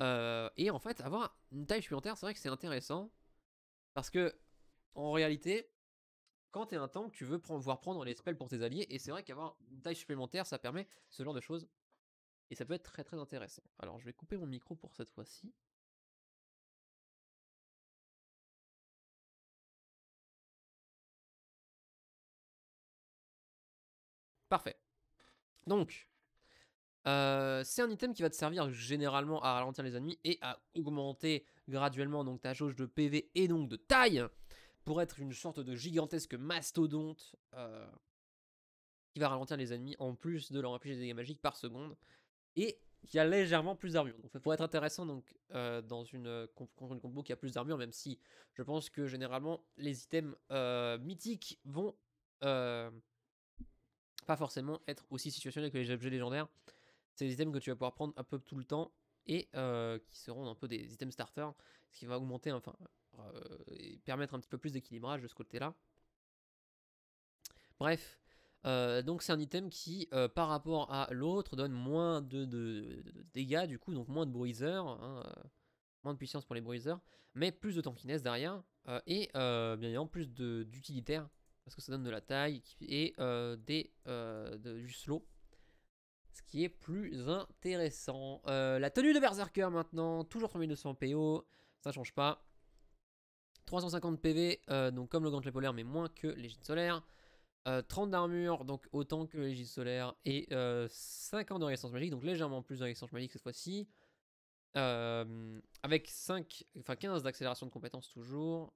et en fait, avoir une taille supplémentaire, c'est vrai que c'est intéressant parce que en réalité, quand tu es un tank, tu veux voir prendre les spells pour tes alliés, et c'est vrai qu'avoir une taille supplémentaire, ça permet ce genre de choses. Et ça peut être très très intéressant. Alors je vais couper mon micro pour cette fois-ci. Parfait. Donc, euh, c'est un item qui va te servir généralement à ralentir les ennemis et à augmenter graduellement donc ta jauge de PV et donc de taille pour être une sorte de gigantesque mastodonte euh, qui va ralentir les ennemis en plus de leur infliger des dégâts magiques par seconde et qui a légèrement plus d'armure. Donc ça pourrait être intéressant donc, euh, dans une, euh, contre combo qui a plus d'armure, même si je pense que généralement les items mythiques vont pas forcément être aussi situationnels que les objets légendaires. C'est des items que tu vas pouvoir prendre un peu tout le temps et qui seront un peu des items starters, ce qui va augmenter, enfin, euh, et permettre un petit peu plus d'équilibrage de ce côté-là. Bref, euh, donc c'est un item qui, euh, par rapport à l'autre, donne moins de, dégâts, du coup, donc moins de bruiseurs hein, moins de puissance pour les bruiseurs mais plus de tankiness derrière, et bien évidemment plus d'utilitaire, parce que ça donne de la taille et des, du slow, ce qui est plus intéressant. la tenue de Berserker maintenant, toujours 3200 PO, ça change pas. 350 PV, euh, donc comme le gantelet polaire, mais moins que l'égide solaire. 30 euh, d'armure, donc autant que l'égide solaire. Et 50 euh, de résistance magique, donc légèrement plus de résistance magique cette fois-ci. avec 5, enfin 15 d'accélération de compétences toujours.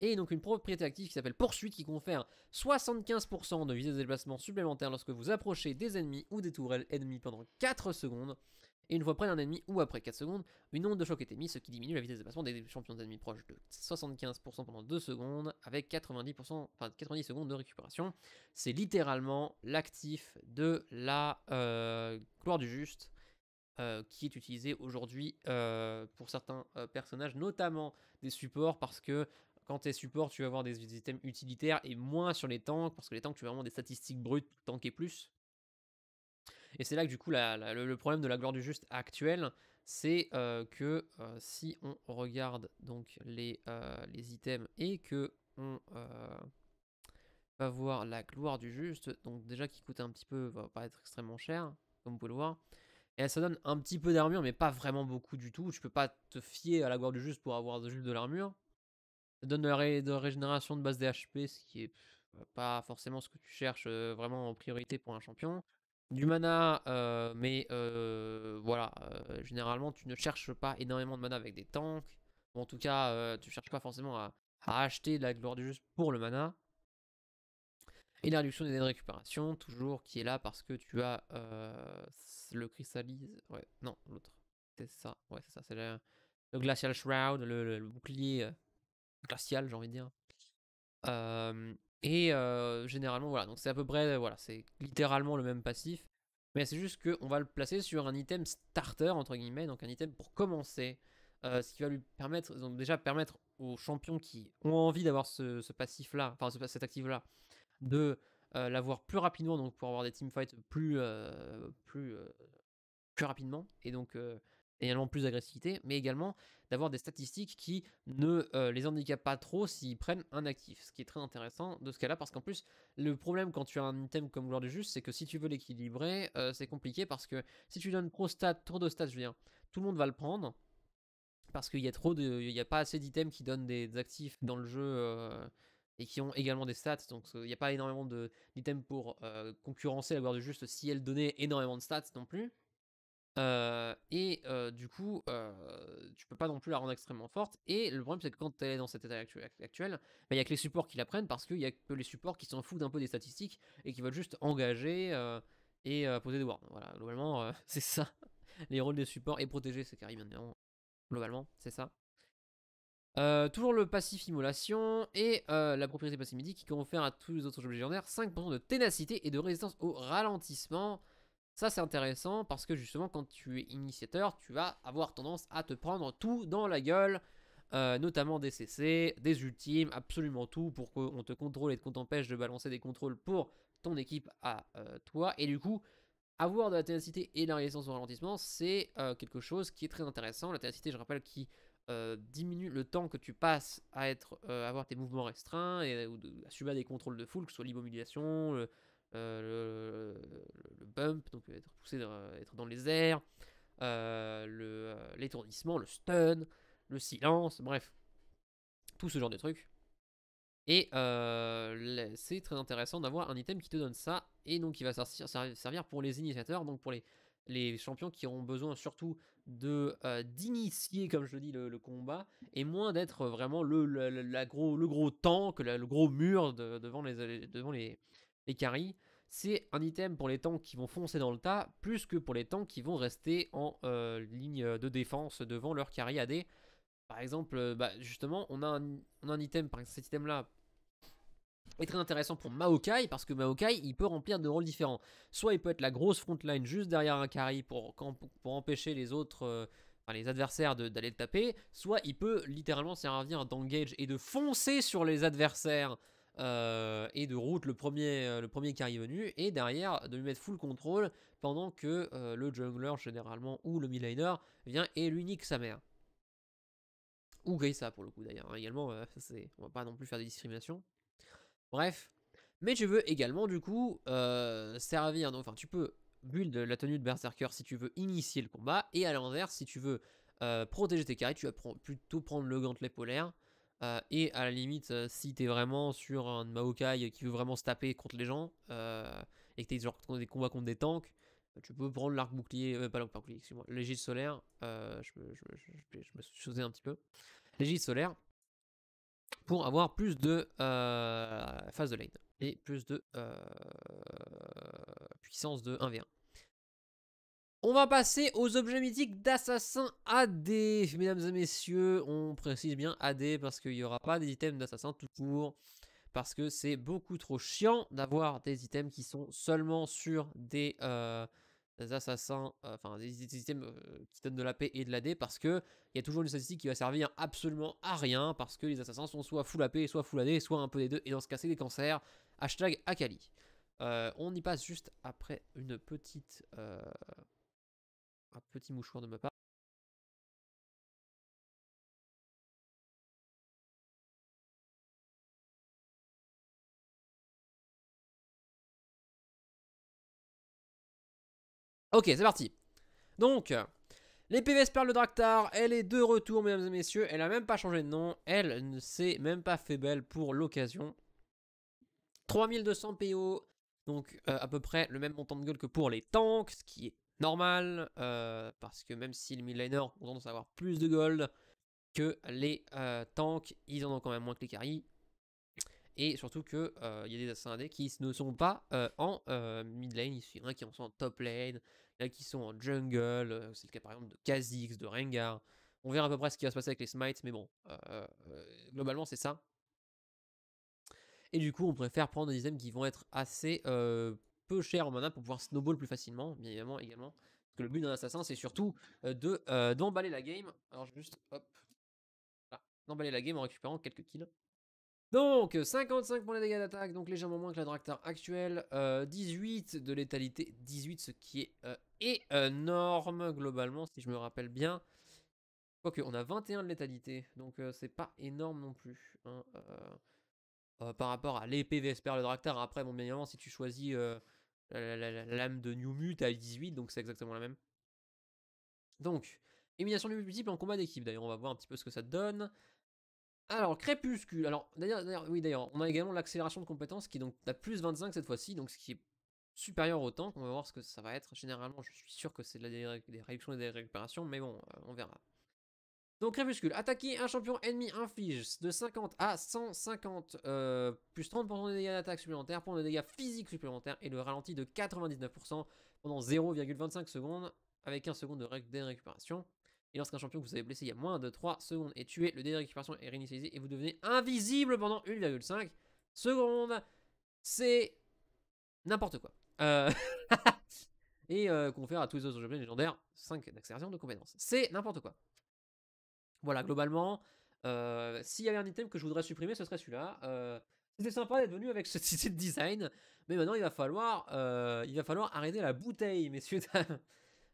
et donc une propriété active qui s'appelle poursuite qui confère 75% de visée de déplacement supplémentaire lorsque vous approchez des ennemis ou des tourelles ennemies pendant 4 secondes. Et une fois près d'un ennemi ou après 4 secondes, une onde de choc est émise, ce qui diminue la vitesse de déplacement des champions d'ennemis proches de 75% pendant 2 secondes, avec 90%, 90 secondes de récupération. C'est littéralement l'actif de la euh, gloire du juste. Euh, qui est utilisé aujourd'hui euh, pour certains personnages, notamment des supports, parce que quand es support, tu vas avoir des, items utilitaires et moins sur les tanks, parce que les tanks, tu vas vraiment des statistiques brutes, tanker plus. Et c'est là que du coup la, le problème de la gloire du juste actuelle, c'est euh, que euh, si on regarde donc les, euh, les items et que on va voir la gloire du juste, donc déjà qui coûte un petit peu, va pas être extrêmement cher, comme vous pouvez le voir. Et ça donne un petit peu d'armure, mais pas vraiment beaucoup du tout. Tu peux pas te fier à la gloire du juste pour avoir juste de l'armure. Ça donne de la, régénération de base des HP, ce qui est pas forcément ce que tu cherches vraiment en priorité pour un champion du mana, euh, mais euh, voilà, euh, généralement tu ne cherches pas énormément de mana avec des tanks. en tout cas, tu cherches pas forcément à, acheter de la gloire du juste pour le mana. Et la réduction des dés de récupération, toujours qui est là parce que tu as le cristallise. Ouais, non, l'autre. C'est ça, ouais, c'est ça, c'est le, Glacial Shroud, le, le bouclier glacial, j'ai envie de dire. Et euh, généralement, voilà, donc c'est à peu près, voilà, c'est littéralement le même passif. Mais c'est juste qu'on va le placer sur un item starter, entre guillemets, donc un item pour commencer. Euh, ce qui va lui permettre, donc déjà permettre aux champions qui ont envie d'avoir ce, passif-là, enfin ce, cet actif-là, de euh, l'avoir plus rapidement, donc pour avoir des teamfights plus, plus, plus rapidement. Et donc également plus d'agressivité, mais également d'avoir des statistiques qui ne euh, les handicapent pas trop s'ils prennent un actif, ce qui est très intéressant de ce cas-là, parce qu'en plus, le problème quand tu as un item comme Gloire du Juste, c'est que si tu veux l'équilibrer, euh, c'est compliqué, parce que si tu donnes trop stats, trop de stats, je veux tout le monde va le prendre, parce qu'il y trop de, il n'y a pas assez d'items qui donnent des, actifs dans le jeu, euh, et qui ont également des stats, donc il n'y a pas énormément d'items pour concurrencer la Gloire du Juste si elle donnait énormément de stats non plus et du coup, tu peux pas non plus la rendre extrêmement forte. Et le problème, c'est que quand elle est dans cet état actuel, bah, il n'y y a que les supports qui la prennent parce qu'il y a que les supports qui s'en foutent un peu des statistiques et qui veulent juste engager et poser des wards. Voilà, globalement, c'est ça. Les rôles des supports et protéger c'est carrément. bien Globalement, c'est ça. toujours le passif immolation et la propriété passive midi qui confère à tous les autres objets légendaires 5% de ténacité et de résistance au ralentissement. Ça c'est intéressant parce que justement quand tu es initiateur, tu vas avoir tendance à te prendre tout dans la gueule. Euh, notamment des CC, des ultimes, absolument tout pour qu'on te contrôle et qu'on t'empêche de balancer des contrôles pour ton équipe à euh, toi. Et du coup, avoir de la ténacité et de la résistance au ralentissement, c'est euh, quelque chose qui est très intéressant. La ténacité, je rappelle, qui diminue le temps que tu passes à être, avoir tes mouvements restreints et à subir des contrôles de foule, que ce soit l'immobilisation, euh, le, bump, donc euh, être poussé, être dans les airs, euh, l'étourdissement, le, stun, le silence, bref, tout ce genre de trucs. Et c'est très intéressant d'avoir un item qui te donne ça, et donc qui va servir pour les initiateurs, donc pour les, les champions qui auront besoin surtout de d'initier, comme je le dis, le, combat, et moins d'être vraiment le, gros, le gros tank, le, gros mur devant, les, devant les, carry, c'est un item pour les tanks qui vont foncer dans le tas, plus que pour les tanks qui vont rester en euh, ligne de défense devant leur carry AD. Par exemple, euh, bah, justement, on a, un, on a item, cet item-là est très intéressant pour Maokai, parce que Maokai, il peut remplir deux rôles différents. Soit il peut être la grosse frontline juste derrière un carry pour, empêcher les autres... Euh, les adversaires d'aller le taper, soit il peut littéralement servir d'engage et de foncer sur les adversaires euh, et de route le premier, euh, le premier venu, et derrière de lui mettre full contrôle pendant que euh, le jungler généralement ou le midliner vient et lui nique sa mère. Ou ça pour le coup d'ailleurs, hein, également, on va pas non plus faire des discriminations. Bref, mais tu veux également du coup servir, donc enfin tu peux build la tenue de Berserker si tu veux initier le combat, et à l'inverse si tu veux protéger tes carrés, tu vas plutôt prendre le gantelet polaire euh, et à la limite, si euh, si t'es vraiment sur un Maokai qui veut vraiment se taper contre les gens, euh, et que t'es genre des combats contre des tanks, tu peux prendre l'arc bouclier, pas l'arc bouclier, excuse-moi, l'égide solaire, je, me, suis un petit peu, l'égide solaire, pour avoir plus de phase de lane, et plus de puissance de 1v1. On va passer aux objets mythiques d'assassin AD, mesdames et messieurs, on précise bien AD parce qu'il n'y aura pas des items d'assassins tout court, parce que c'est beaucoup trop chiant d'avoir des items qui sont seulement sur des, euh, assassins, euh, enfin des, items euh, qui donnent de la paix et de l'AD, parce qu'il y a toujours une statistique qui va servir absolument à rien, parce que les assassins sont soit full AP, soit full AD, soit un peu des deux, et dans ce cas c'est des cancers, hashtag Akali. on y passe juste après une petite un petit mouchoir de ma part. Ok, c'est parti. Donc, les PVS Perle de Dractar. elle est de retour, mesdames et messieurs. Elle a même pas changé de nom. Elle ne s'est même pas fait belle pour l'occasion. 3200 PO, donc euh, à peu près le même montant de gueule que pour les tanks, ce qui est normal, euh, parce que même si les midlaners ont tendance à avoir plus de gold que les euh, tanks, ils en ont quand même moins que les carries. Et surtout que euh, il y a des assassins qui ne sont pas en mid lane, il y en a qui en sont en top lane, il y a qui sont en jungle, c'est le cas par exemple de Kha'Zix, de Rengar. On verra à peu près ce qui va se passer avec les smites, mais bon, globalement c'est ça. Et du coup, on préfère prendre des items qui vont être assez cher en mana pour pouvoir snowball plus facilement, bien évidemment également. Parce que le but d'un assassin, c'est surtout euh, de euh, d'emballer la game. Alors juste, hop, d'emballer la game en récupérant quelques kills. Donc 55 pour les dégâts d'attaque, donc légèrement moins que la dractar actuelle, 18 euh, de létalité, 18 ce qui est énorme globalement si je me rappelle bien. Quoique on a 21 de létalité, donc c'est pas énorme non plus. Hein, par rapport à l'épée vespère le dractar. après bon bien évidemment si tu choisis la, lame de New Mut à 18, donc c'est exactement la même. Donc, élimination multiple en combat d'équipe. D'ailleurs, on va voir un petit peu ce que ça donne. Alors, crépuscule. Alors, d'ailleurs, oui, d'ailleurs, on a également l'accélération de compétences qui donc à plus 25 cette fois-ci, donc ce qui est supérieur au temps. On va voir ce que ça va être. Généralement, je suis sûr que c'est de la des réductions et des récupérations, mais bon, euh, on verra. Donc crépuscule, attaquer un champion ennemi inflige de 50 à 150 euh, plus 30% de dégâts d'attaque supplémentaires, pour de dégâts physiques supplémentaires et le ralenti de 99% pendant 0,25 secondes avec 1 seconde de dé récupération. Et lorsqu'un champion que vous avez blessé il y a moins de 3 secondes est tué, le dé de récupération est réinitialisé et vous devenez invisible pendant 1,5 secondes. C'est n'importe quoi. Euh, et confère euh, à tous les autres champions légendaires 5 d'accélération de compétences. C'est n'importe quoi. Voilà, globalement, euh, s'il y avait un item que je voudrais supprimer, ce serait celui-là. Euh, c'était sympa d'être venu avec ce type de design, mais maintenant il va falloir, euh, il va falloir arrêter la bouteille, messieurs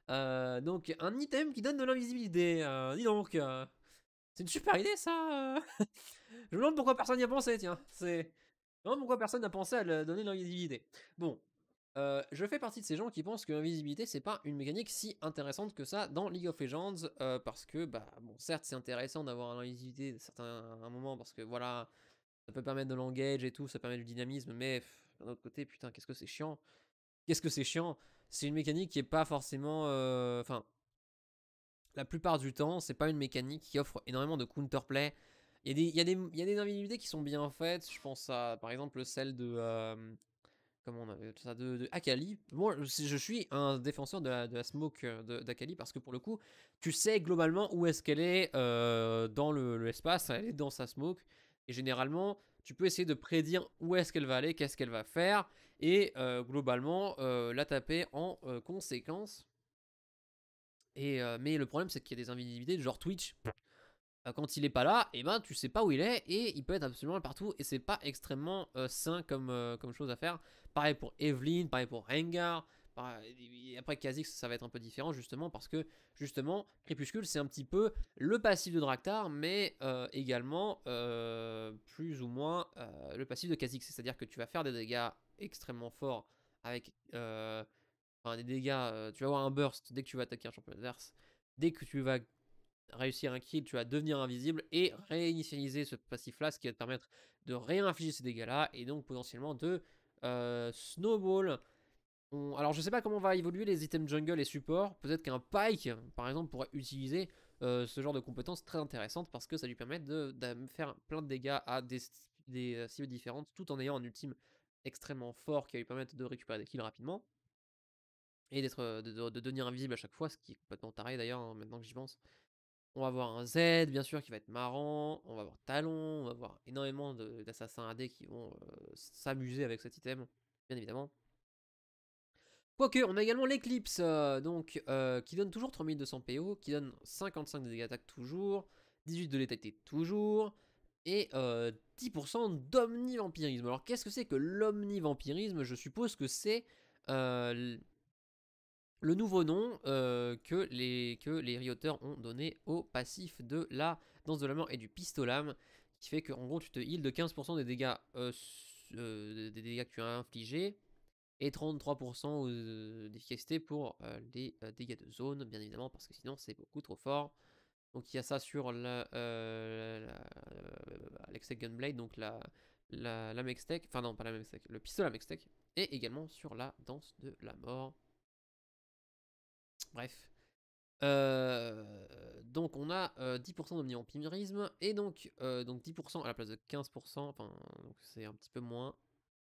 donc un item qui donne de l'invisibilité. dis donc, c'est une super idée ça. je me demande pourquoi personne n'y a pensé. Tiens, c'est. Je me demande pourquoi personne n'a pensé à donner de l'invisibilité. Bon, euh, je fais partie de ces gens qui pensent que l'invisibilité c'est pas une mécanique si intéressante que ça dans League of Legends euh, parce que bah bon certes c'est intéressant d'avoir l'invisibilité à certains un moment parce que voilà ça peut permettre de l'engage et tout ça permet du dynamisme mais d'un autre côté putain qu'est-ce que c'est chiant qu'est-ce que c'est chiant c'est une mécanique qui est pas forcément euh, enfin la plupart du temps c'est pas une mécanique qui offre énormément de counterplay il y, il, y a des, il y a des invisibilités qui sont bien faites, je pense à par exemple celle de Comment on a ça de, Akali. Moi, je suis un défenseur de la, smoke euh, d'Akali parce que pour le coup, tu sais globalement où est-ce qu'elle est, euh, dans l'espace, elle est dans sa smoke. Et généralement, tu peux essayer de prédire où est-ce qu'elle va aller, qu'est-ce qu'elle va faire, et euh, globalement la taper en conséquence. Et, mais le problème, c'est qu'il y a des invisibilités, genre Twitch, quand il est pas là, et eh ben tu sais pas où il est et il peut être absolument partout et c'est pas extrêmement sain comme, comme chose à faire Pareil pour Evelyn, pareil pour Rengar. après Kha'Zix, ça va être un peu différent justement parce que justement Crépuscule c'est un petit peu le passif de Draktar, mais euh, également euh, plus ou moins euh, le passif de Kha'Zix. C'est-à-dire que tu vas faire des dégâts extrêmement forts avec des dégâts. tu vas avoir un burst dès que tu vas attaquer un champion adverse. Dès que tu vas réussir un kill, tu vas devenir invisible et réinitialiser ce passif-là, ce qui va te permettre de réinfliger ces dégâts-là et donc potentiellement de euh, Snowball. Alors je sais pas comment va évoluer les items jungle et support. Peut-être qu'un Pike, par exemple, pourrait utiliser euh, ce genre de compétences très intéressantes parce que ça lui permet de, faire plein de dégâts à des, euh, cibles différentes tout en ayant un ultime extrêmement fort qui va lui permettre de récupérer des kills rapidement et d'être de, devenir invisible à chaque fois, ce qui est complètement taré d'ailleurs hein, maintenant que j'y pense. On va avoir un Z, bien sûr, qui va être marrant. On va avoir Talon. On va avoir énormément d'assassins AD qui vont s'amuser avec cet item, bien évidemment. Quoique, on a également l'Eclipse, donc qui donne toujours 3200 PO, qui donne 55 de dégâts d'attaque toujours, 18 de létalité toujours, et 10% d'omnivampirisme. Alors qu'est-ce que c'est que l'omnivampirisme Je suppose que c'est le nouveau nom euh, que, les, que rioteurs ont donné au passif de la danse de la mort et du pistolame, qui fait qu'en gros tu te heals de 15% euh, euh, des dégâts, que tu as infligés, et 33% d'efficacité pour les dégâts de zone, bien évidemment, parce que sinon c'est beaucoup trop fort. Donc il y a ça sur la, Gunblade, donc la, la, enfin non pas la le pistolet Mextech, et également sur la danse de la mort. Bref. Euh, donc on a 10 euh, 10% d'omnivampirisme et donc, euh, donc 10% à la place de 15%, enfin c'est un petit peu moins,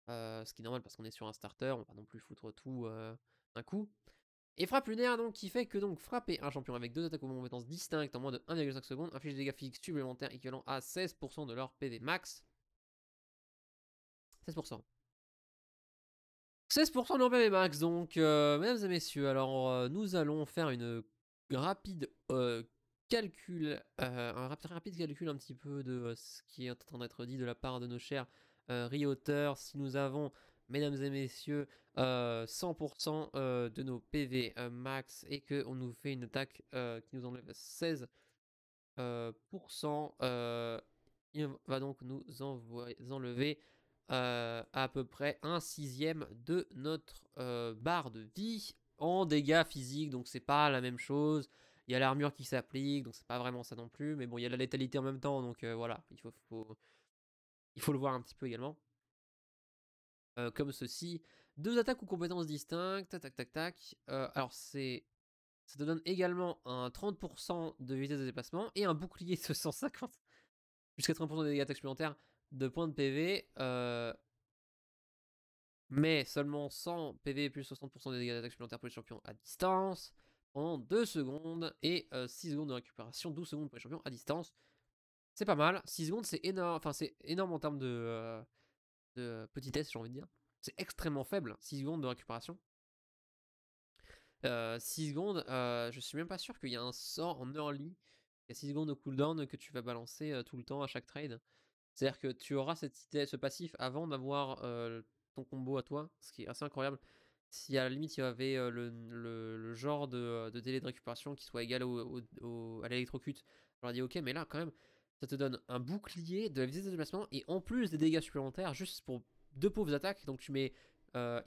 ce qui est normal parce qu'on est sur un starter, on va pas non plus foutre tout d'un coup. Et frappe lunaire donc qui fait que donc frapper un champion avec deux attaques aux compétences distinctes en moins de 1,5 secondes inflige des dégâts fixes supplémentaires équivalents à 16% de leur PV max. 16%. 16% de PV max, donc euh, mesdames et messieurs, alors euh, nous allons faire une rapide euh, calcul, un rapide, rapide, calcul un petit peu de ce qui est en train d'être dit de la part de nos chers rioteurs. Si nous avons, mesdames et messieurs, 100% de nos PV max et que on nous fait une attaque qui nous enlève 16%, il va donc nous enlever euh, à peu près un sixième de notre euh, barre de vie en dégâts physiques, donc c'est pas la même chose. Il y a l'armure qui s'applique, donc c'est pas vraiment ça non plus. Mais bon, il y a la létalité en même temps, donc euh, voilà, il faut, faut, il faut le voir un petit peu également. comme ceci, deux attaques ou compétences distinctes, tac tac tac. alors c'est ça te donne également un 30% de vitesse de déplacement et un bouclier de 150 jusqu'à 30% de dégâts supplémentaires de points de PV, euh, mais seulement 100 PV plus 60% des dégâts d'attaque supplémentaires pour les champions à distance en 2 secondes et 6 euh, secondes de récupération, 12 secondes pour les champions à distance. C'est pas mal, 6 secondes c'est énorme, enfin c'est énorme en termes de, euh, de petitesse j'ai envie de dire. C'est extrêmement faible, 6 secondes de récupération. 6 secondes, je suis même pas sûr qu'il y a un sort en early, il y a 6 secondes de cooldown que tu vas balancer tout le temps à chaque trade. C'est-à-dire que tu auras cette, ce passif avant d'avoir ton combo à toi, ce qui est assez incroyable. Si à la limite il y avait le, genre de, délai de récupération qui soit égal au, à l'électrocute, on leur dit ok, mais là quand même, ça te donne un bouclier, de la vitesse de déplacement et en plus des dégâts supplémentaires juste pour deux pauvres attaques. Donc tu mets,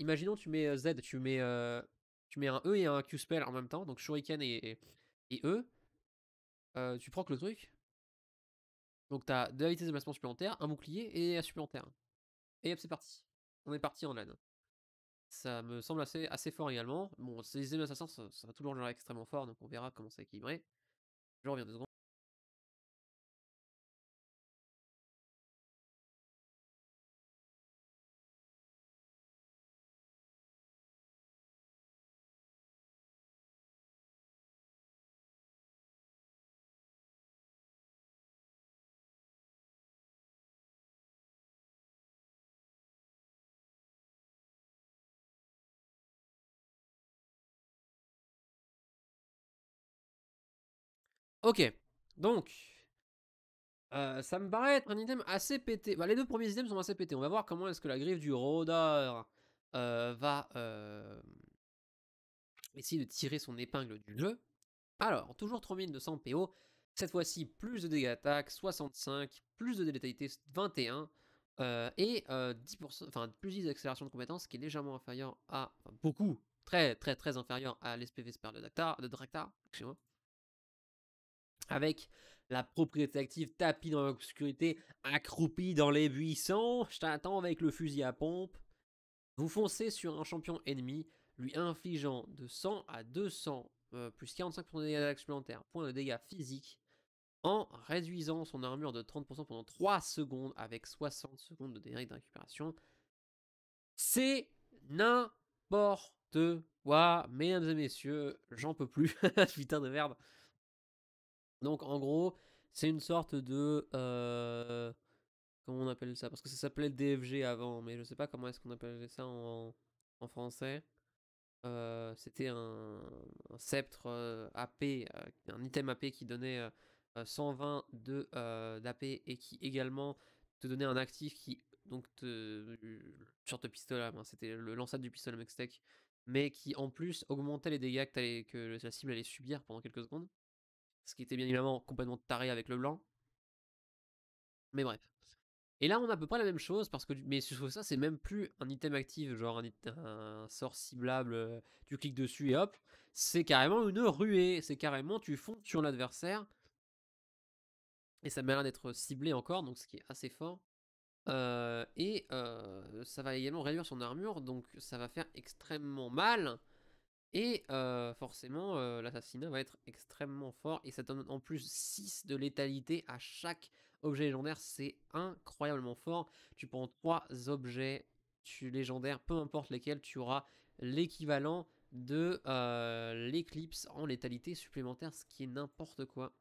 imaginons tu mets Z, tu mets, tu mets un E et un Q spell en même temps, donc Shuriken et, E. tu proc le truc, donc tu as de de supplémentaires, un bouclier et un supplémentaire. Et hop, c'est parti. On est parti en LAN. Ça me semble assez, assez fort également. Bon, ces assassins, ça, ça va toujours être extrêmement fort, donc on verra comment c'est équilibré. Je reviens deux secondes. Ok, donc, euh, ça me paraît être un item assez pété. Bah, les deux premiers items sont assez pétés. On va voir comment est-ce que la griffe du rôdeur euh, va euh, essayer de tirer son épingle du jeu. Alors, toujours 3200 PO. Cette fois-ci, plus de dégâts d'attaque, 65, plus de délétalité, 21. et 10%, enfin, plus 10 d'accélération de compétences, qui est légèrement inférieur à. beaucoup, très, très, très inférieur à l'SPV de de Draktar, excusez-moi avec la propriété active tapis dans l'obscurité, accroupi dans les buissons. Je t'attends avec le fusil à pompe. Vous foncez sur un champion ennemi, lui infligeant de 100 à 200 euh, plus 45% de dégâts supplémentaires, point de dégâts physiques, en réduisant son armure de 30% pendant 3 secondes avec 60 secondes de dégâts de récupération. C'est n'importe quoi, mesdames et messieurs, j'en peux plus, putain de merde. Donc en gros, c'est une sorte de... Euh, comment on appelle ça Parce que ça s'appelait DFG avant, mais je sais pas comment est-ce qu'on appelait ça en, français. Euh, c'était un, sceptre euh, AP, un item AP qui donnait 120 d'AP et qui également te donnait un actif qui... Donc, te, sorte de pistolet, c'était le lançade du pistolet Mextech, mais qui en plus augmentait les dégâts que, que la cible allait subir pendant quelques secondes ce qui était bien évidemment complètement taré avec le blanc. Mais bref. Et là, on a à peu près la même chose, parce que, mais sur ça, c'est même plus un item actif, genre un, sort ciblable, euh, tu cliques dessus et hop, c'est carrément une ruée, c'est carrément tu fonds sur l'adversaire, et ça m'a d'être ciblé encore, donc ce qui est assez fort. Euh, et euh, ça va également réduire son armure, donc ça va faire extrêmement mal et euh, forcément, euh, l'assassinat va être extrêmement fort et ça donne en plus 6 de létalité à chaque objet légendaire. C'est incroyablement fort. Tu prends 3 objets tu, légendaires, peu importe lesquels, tu auras l'équivalent de euh, l'éclipse en létalité supplémentaire, ce qui est n'importe quoi.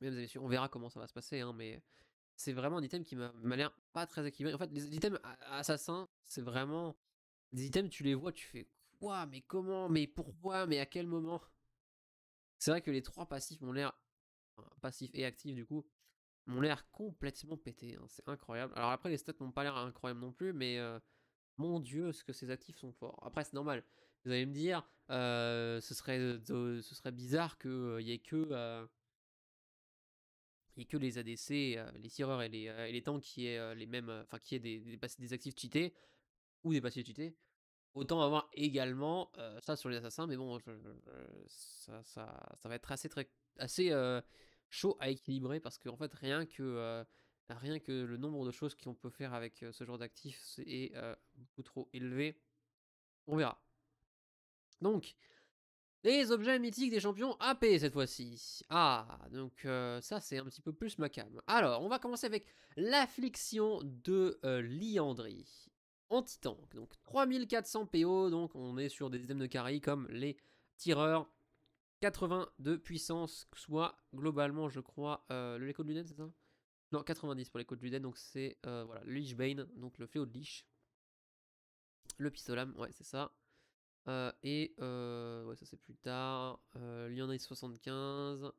Mesdames et messieurs, on verra comment ça va se passer, hein, mais c'est vraiment un item qui m'a l'air pas très équilibré. En fait, les items assassins, c'est vraiment des items, tu les vois, tu fais mais comment Mais pourquoi Mais à quel moment C'est vrai que les trois passifs m'ont l'air. passifs et actifs, du coup, m'ont l'air complètement pété. Hein, c'est incroyable. Alors après, les stats n'ont pas l'air incroyables non plus, mais euh, mon dieu, ce que ces actifs sont forts. Après, c'est normal. Vous allez me dire, euh, euh, ce, serait, bizarre qu'il il y ait que. les ADC, les tireurs et les, tanks qui aient les mêmes, enfin qui aient des, des, des actifs cheatés ou des passifs cheatés. Autant avoir également ça sur les assassins, mais bon, ça, va être assez, très, assez chaud à équilibrer parce qu'en fait, rien que, rien que le nombre de choses qu'on peut faire avec ce genre d'actifs est beaucoup trop élevé. On verra. Donc, les objets mythiques des champions AP cette fois-ci. Ah, donc ça c'est un petit peu plus ma Alors, on va commencer avec l'affliction de Liandry anti Donc 3400 PO, donc on est sur des items de carry comme les tireurs. 80 de puissance, soit globalement, je crois, euh, le l'écho de Luden, c'est ça Non, 90 pour l'écho de Luden, donc c'est euh, voilà, le Lich Bane, donc le fléau de Lich. Le pistolam, ouais, c'est ça. Euh, et ouais, ça c'est plus tard. en a 75.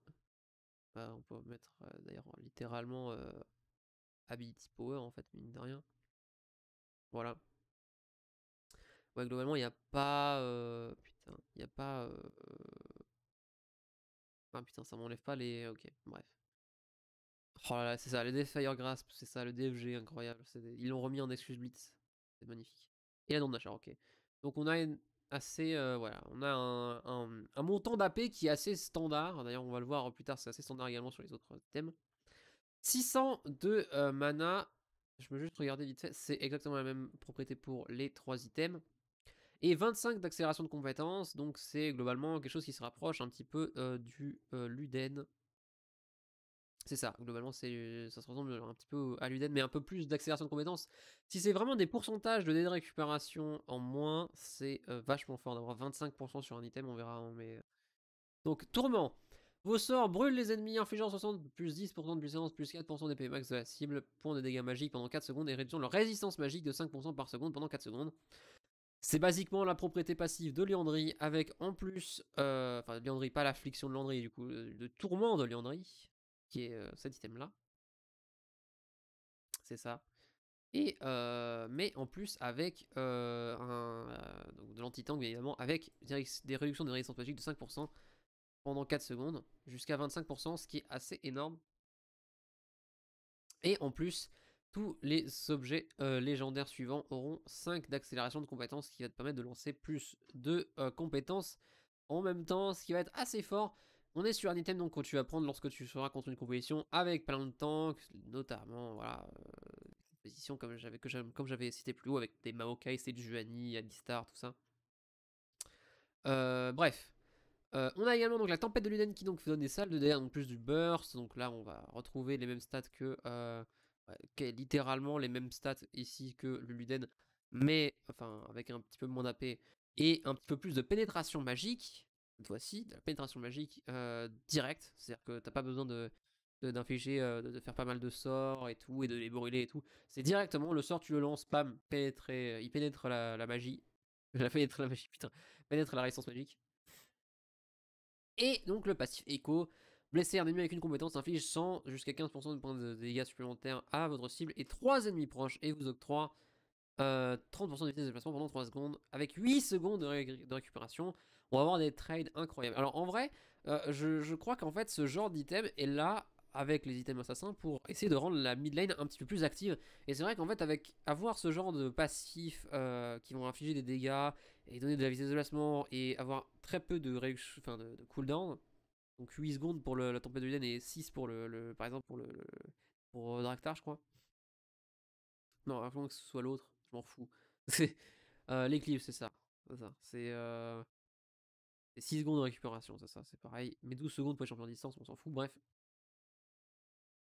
Bah, on peut mettre d'ailleurs littéralement Ability Power en fait, mine de rien. Voilà. Ouais, globalement, il n'y a pas. Euh, putain, il n'y a pas. Euh, ah putain, ça m'enlève pas les. Euh, ok, bref. Oh là là, c'est ça, le Defire Grasp, c'est ça, le DFG, incroyable. Ils l'ont remis en Excuse Blitz. C'est magnifique. Et la non d'achat, ok. Donc on a assez. voilà, on a un, un, un montant d'AP qui est assez standard. D'ailleurs, on va le voir plus tard, c'est assez standard également sur les autres thèmes. 600 de mana je peux juste regarder vite fait. C'est exactement la même propriété pour les trois items. Et 25 d'accélération de compétences. Donc c'est globalement quelque chose qui se rapproche un petit peu euh, du euh, Luden. C'est ça, globalement, c'est, ça se ressemble euh, un petit peu à l'Uden, mais un peu plus d'accélération de compétences. Si c'est vraiment des pourcentages de dé de récupération en moins, c'est vachement fort d'avoir 25% sur un item, on verra. Hein, mais... Donc, tourment. Vos sorts brûlent les ennemis infligeant 60 plus 10% de puissance plus 4% d'épée max de la cible, point de dégâts magiques pendant 4 secondes et réduisant leur résistance magique de 5% par seconde pendant 4 secondes. C'est basiquement la propriété passive de Liandry avec en plus, euh, enfin Liandri pas l'affliction de Liandry, du coup, euh, le tourment de Liandry, qui est euh, cet item là. C'est ça. Et mais en plus avec un, donc de l'anti-tank évidemment avec des réductions de résistance magique de 5% pendant 4 secondes, jusqu'à 25%, ce qui est assez énorme. Et en plus, tous les objets euh, légendaires suivants auront 5 d'accélération de compétences, ce qui va te permettre de lancer plus de euh, compétences en même temps, ce qui va être assez fort. On est sur un item donc que tu vas prendre lorsque tu seras contre une composition avec plein de tanks, notamment voilà, euh, position comme j'avais comme j'avais cité plus haut avec des Maokai, Sejuani, Alistar, tout ça. Euh, bref, euh, on a également donc la tempête de Luden qui donc donne des salles de DR, en plus du burst. Donc là, on va retrouver les mêmes stats que, euh, littéralement les mêmes stats ici que le Luden, mais enfin avec un petit peu moins d'AP et un petit peu plus de pénétration magique. voici, fois-ci, de la pénétration magique euh, directe, c'est-à-dire que t'as pas besoin de d'infliger, de, faire pas mal de sorts et tout, et de les brûler et tout. C'est directement le sort, tu le lances, pam, pénétrer, il pénètre la, magie. La pénètre la magie, putain, pénètre la résistance magique. Et donc le passif écho, blesser un ennemi avec une compétence inflige 100 jusqu'à 15% de points de dégâts supplémentaires à votre cible et 3 ennemis proches et vous octroie 30% euh, de vitesse de déplacement pendant 3 secondes avec 8 secondes de, récupération. On va avoir des trades incroyables. Alors en vrai, euh, je, crois qu'en fait ce genre d'item est là avec les items assassins pour essayer de rendre la mid lane un petit peu plus active. Et c'est vrai qu'en fait, avec avoir ce genre de passifs euh, qui vont infliger des dégâts et donner de la vitesse de placement et avoir très peu de, enfin, de, cooldown, donc 8 secondes pour la tempête de Liden et 6 pour le, par exemple pour le, pour euh, Draktar, je crois. Non, avant que ce soit l'autre, je m'en fous. C'est euh, l'éclipse, c'est ça. C'est euh, 6 secondes de récupération, c'est ça, c'est pareil. Mais 12 secondes pour les champions de distance, on s'en fout. Bref,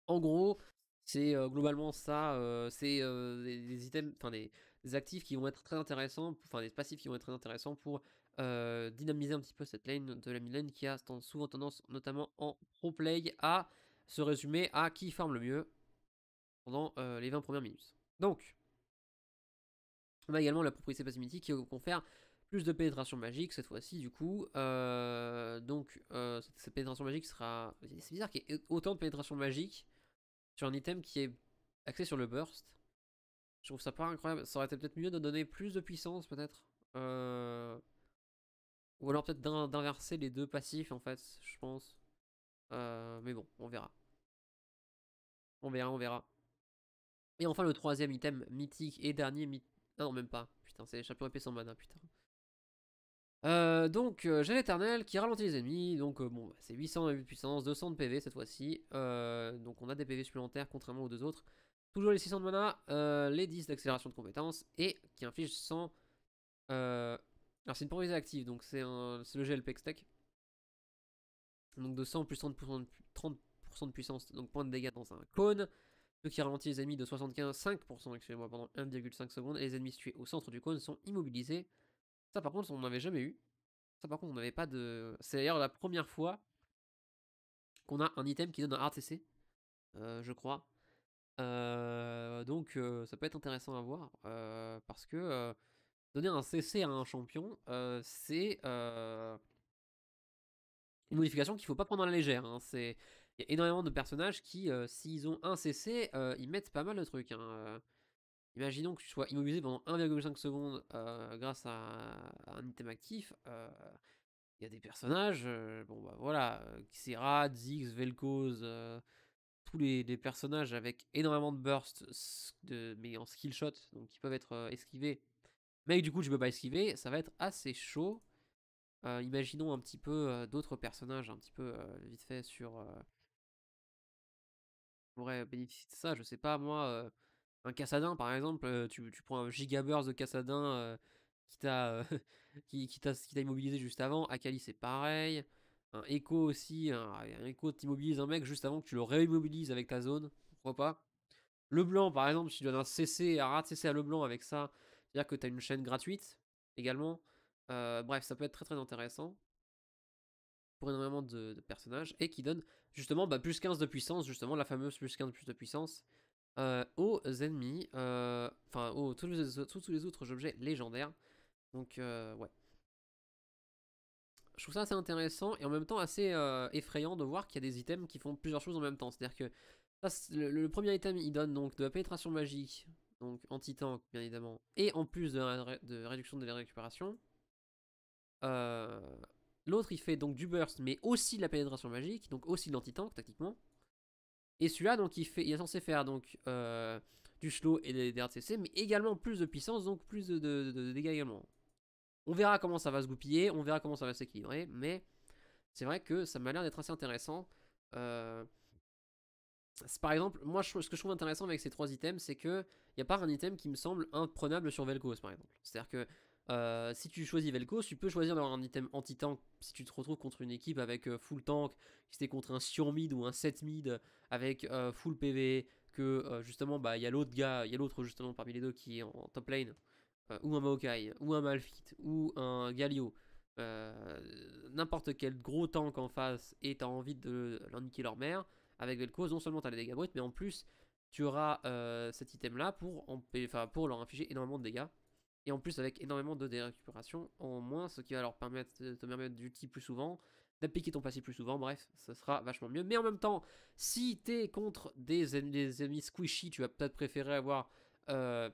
en gros, c'est euh, globalement ça, euh, c'est des, euh, items, enfin des, actifs qui vont être très intéressants, enfin des passifs qui vont être très intéressants pour dynamiser un petit peu cette lane de la mid lane qui a souvent tendance, notamment en pro play, à se résumer à qui farme le mieux pendant les 20 premières minutes. Donc, on a également la propriété passivité qui confère plus de pénétration magique cette fois-ci du coup. donc cette pénétration magique sera... C'est bizarre qu'il y ait autant de pénétration magique sur un item qui est axé sur le burst. Je trouve ça pas incroyable. Ça aurait été peut-être mieux de donner plus de puissance, peut-être. Euh, ou alors peut-être d'inverser les deux passifs, en fait, je pense. Euh, mais bon, on verra. On verra, on verra. Et enfin, le troisième item mythique et dernier mythique. Ah non, même pas. Putain, c'est les champions épée sans mana, putain. Euh, donc, gel euh, j'ai l'éternel qui ralentit les ennemis. Donc, euh, bon, c'est 800 de puissance, 200 de PV cette fois-ci. donc, on a des PV supplémentaires contrairement aux deux autres. Toujours les 600 de mana, les 10 d'accélération de compétences et qui inflige 100. alors, c'est une promesse active, donc c'est le gel Tech. Donc, 200 plus 30%, de, puissance, donc point de dégâts dans un cône. ce qui ralentit les ennemis de 75, 5%, excusez-moi, pendant 1,5 secondes. Et les ennemis situés au centre du cône sont immobilisés. Ça, par contre, on n'avait jamais eu. Ça, par contre, on n'avait pas de. C'est d'ailleurs la première fois qu'on a un item qui donne un RTC, euh, je crois. Euh, donc, euh, ça peut être intéressant à voir parce que donner un CC à un champion, c'est une modification qu'il faut pas prendre à la légère. Hein. C'est il y énormément de personnages qui, s'ils ont un CC, ils mettent pas mal de trucs. Hein, Imaginons que tu sois immobilisé pendant 1,5 secondes euh, grâce à, un item actif. Euh, il y a des personnages, euh, bon bah voilà, Kisera, Ziggs, Velkoz, tous les, personnages avec énormément de bursts, de, mais en skill shot, donc qui peuvent être esquivés. Mais du coup, je peux pas esquiver, ça va être assez chaud. imaginons un petit peu d'autres personnages, un petit peu vite fait sur. pourrait bénéficier de ça, je sais pas moi un cassadin, par exemple, euh, tu, prends un gigaburst de cassadin euh, euh, qui t'a qui, immobilisé juste avant. Akali, c'est pareil. Un écho aussi, un, Echo écho t'immobilise un mec juste avant que tu le réimmobilises avec ta zone. Pourquoi pas Le Blanc, par exemple, si tu donnes un CC, un rat de CC à Le Blanc avec ça, c'est-à-dire que tu as une chaîne gratuite également. bref, ça peut être très très intéressant pour énormément de, personnages et qui donne justement bah, plus 15 de puissance, justement la fameuse plus 15 plus de puissance. Euh, aux ennemis, euh, enfin aux tous les, les, autres objets légendaires. Donc euh, ouais. Je trouve ça assez intéressant et en même temps assez effrayant de voir qu'il y a des items qui font plusieurs choses en même temps. C'est-à-dire que le, premier item il donne donc de la pénétration magique, donc anti-tank bien évidemment, et en plus de, de réduction de la récupération. L'autre il fait donc du burst mais aussi de la pénétration magique, donc aussi de l'anti-tank tactiquement. Et celui-là, donc, il, fait, il est censé faire donc, euh, du slow et des, RTC, mais également plus de puissance, donc plus de, dégâts également. On verra comment ça va se goupiller, on verra comment ça va s'équilibrer, mais c'est vrai que ça m'a l'air d'être assez intéressant. Euh, par exemple, moi, ce que je trouve intéressant avec ces trois items, c'est que il n'y a pas un item qui me semble imprenable sur Vel'Koz, par exemple. C'est-à-dire que euh, si tu choisis Velko, tu peux choisir d'avoir un item anti-tank si tu te retrouves contre une équipe avec euh, full tank, si c'était contre un sur mid ou un 7 mid avec euh, full PV, que justement bah, il y a l'autre gars, il y a l'autre justement parmi les deux qui est en, top lane, ou un Maokai, ou un Malfit, ou un Galio, n'importe quel gros tank en face et as envie de leur leur mère, avec Velko, non seulement tu as les dégâts bruts, mais en plus tu auras cet item là pour, en, pour leur infliger énormément de dégâts. Et en plus, avec énormément de récupération en moins, ce qui va leur permettre de euh, te permettre d'ulti plus souvent, d'appliquer ton passif plus souvent, bref, ce sera vachement mieux. Mais en même temps, si tu es contre des, ennemis squishy, tu vas peut-être préférer avoir euh,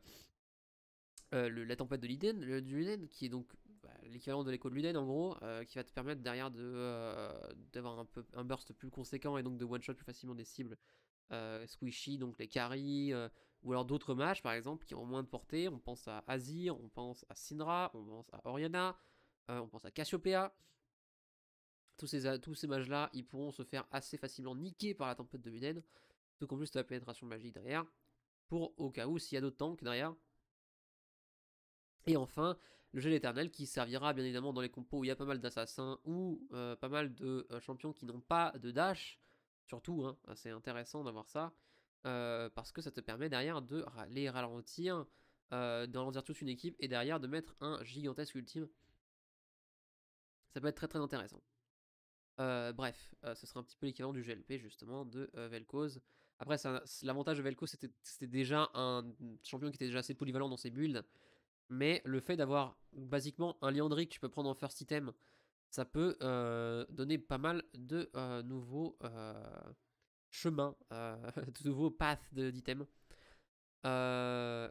euh, la tempête de l'Iden, qui est donc bah, l'équivalent de l'écho de l'Uden en gros, qui va te permettre derrière de d'avoir un peu un burst plus conséquent et donc de one shot plus facilement des cibles squishy, donc les carries, ou alors d'autres mages par exemple, qui ont moins de portée. On pense à Azir, on pense à Sinra, on pense à Oriana, euh, on pense à Cassiopeia. Tous ces, euh, tous ces là ils pourront se faire assez facilement niquer par la tempête de Muden. Tout comme juste la pénétration magique derrière. Pour au cas où, s'il y a d'autres tanks derrière. Et enfin, le gel éternel qui servira bien évidemment dans les compos où il y a pas mal d'assassins ou euh, pas mal de champions qui n'ont pas de dash. Surtout, hein, c'est intéressant d'avoir ça. Euh, parce que ça te permet derrière de les ralentir, euh, toute une équipe et derrière de mettre un gigantesque ultime. Ça peut être très très intéressant. Euh, bref, euh, ce sera un petit peu l'équivalent du GLP justement de Vel'Koz. Après, l'avantage de Vel'Koz, c'était déjà un champion qui était déjà assez polyvalent dans ses builds. Mais le fait d'avoir basiquement un Liandry que tu peux prendre en first item, ça peut donner pas mal de nouveaux chemin, euh, de nouveaux paths d'items. il euh,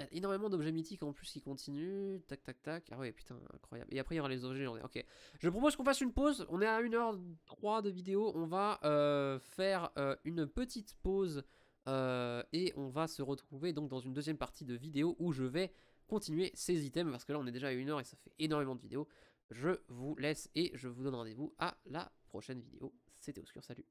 y a énormément d'objets mythiques en plus qui continuent. Tac, tac, tac. Ah ouais, putain, incroyable. Et après, il y aura les objets Ok. Je propose qu'on fasse une pause. On est à 1h03 de vidéo. On va euh, faire une petite pause. et on va se retrouver donc dans une deuxième partie de vidéo où je vais continuer ces items. Parce que là, on est déjà à 1h et ça fait énormément de vidéos. Je vous laisse et je vous donne rendez-vous à la prochaine vidéo. C'était Oscur. Salut.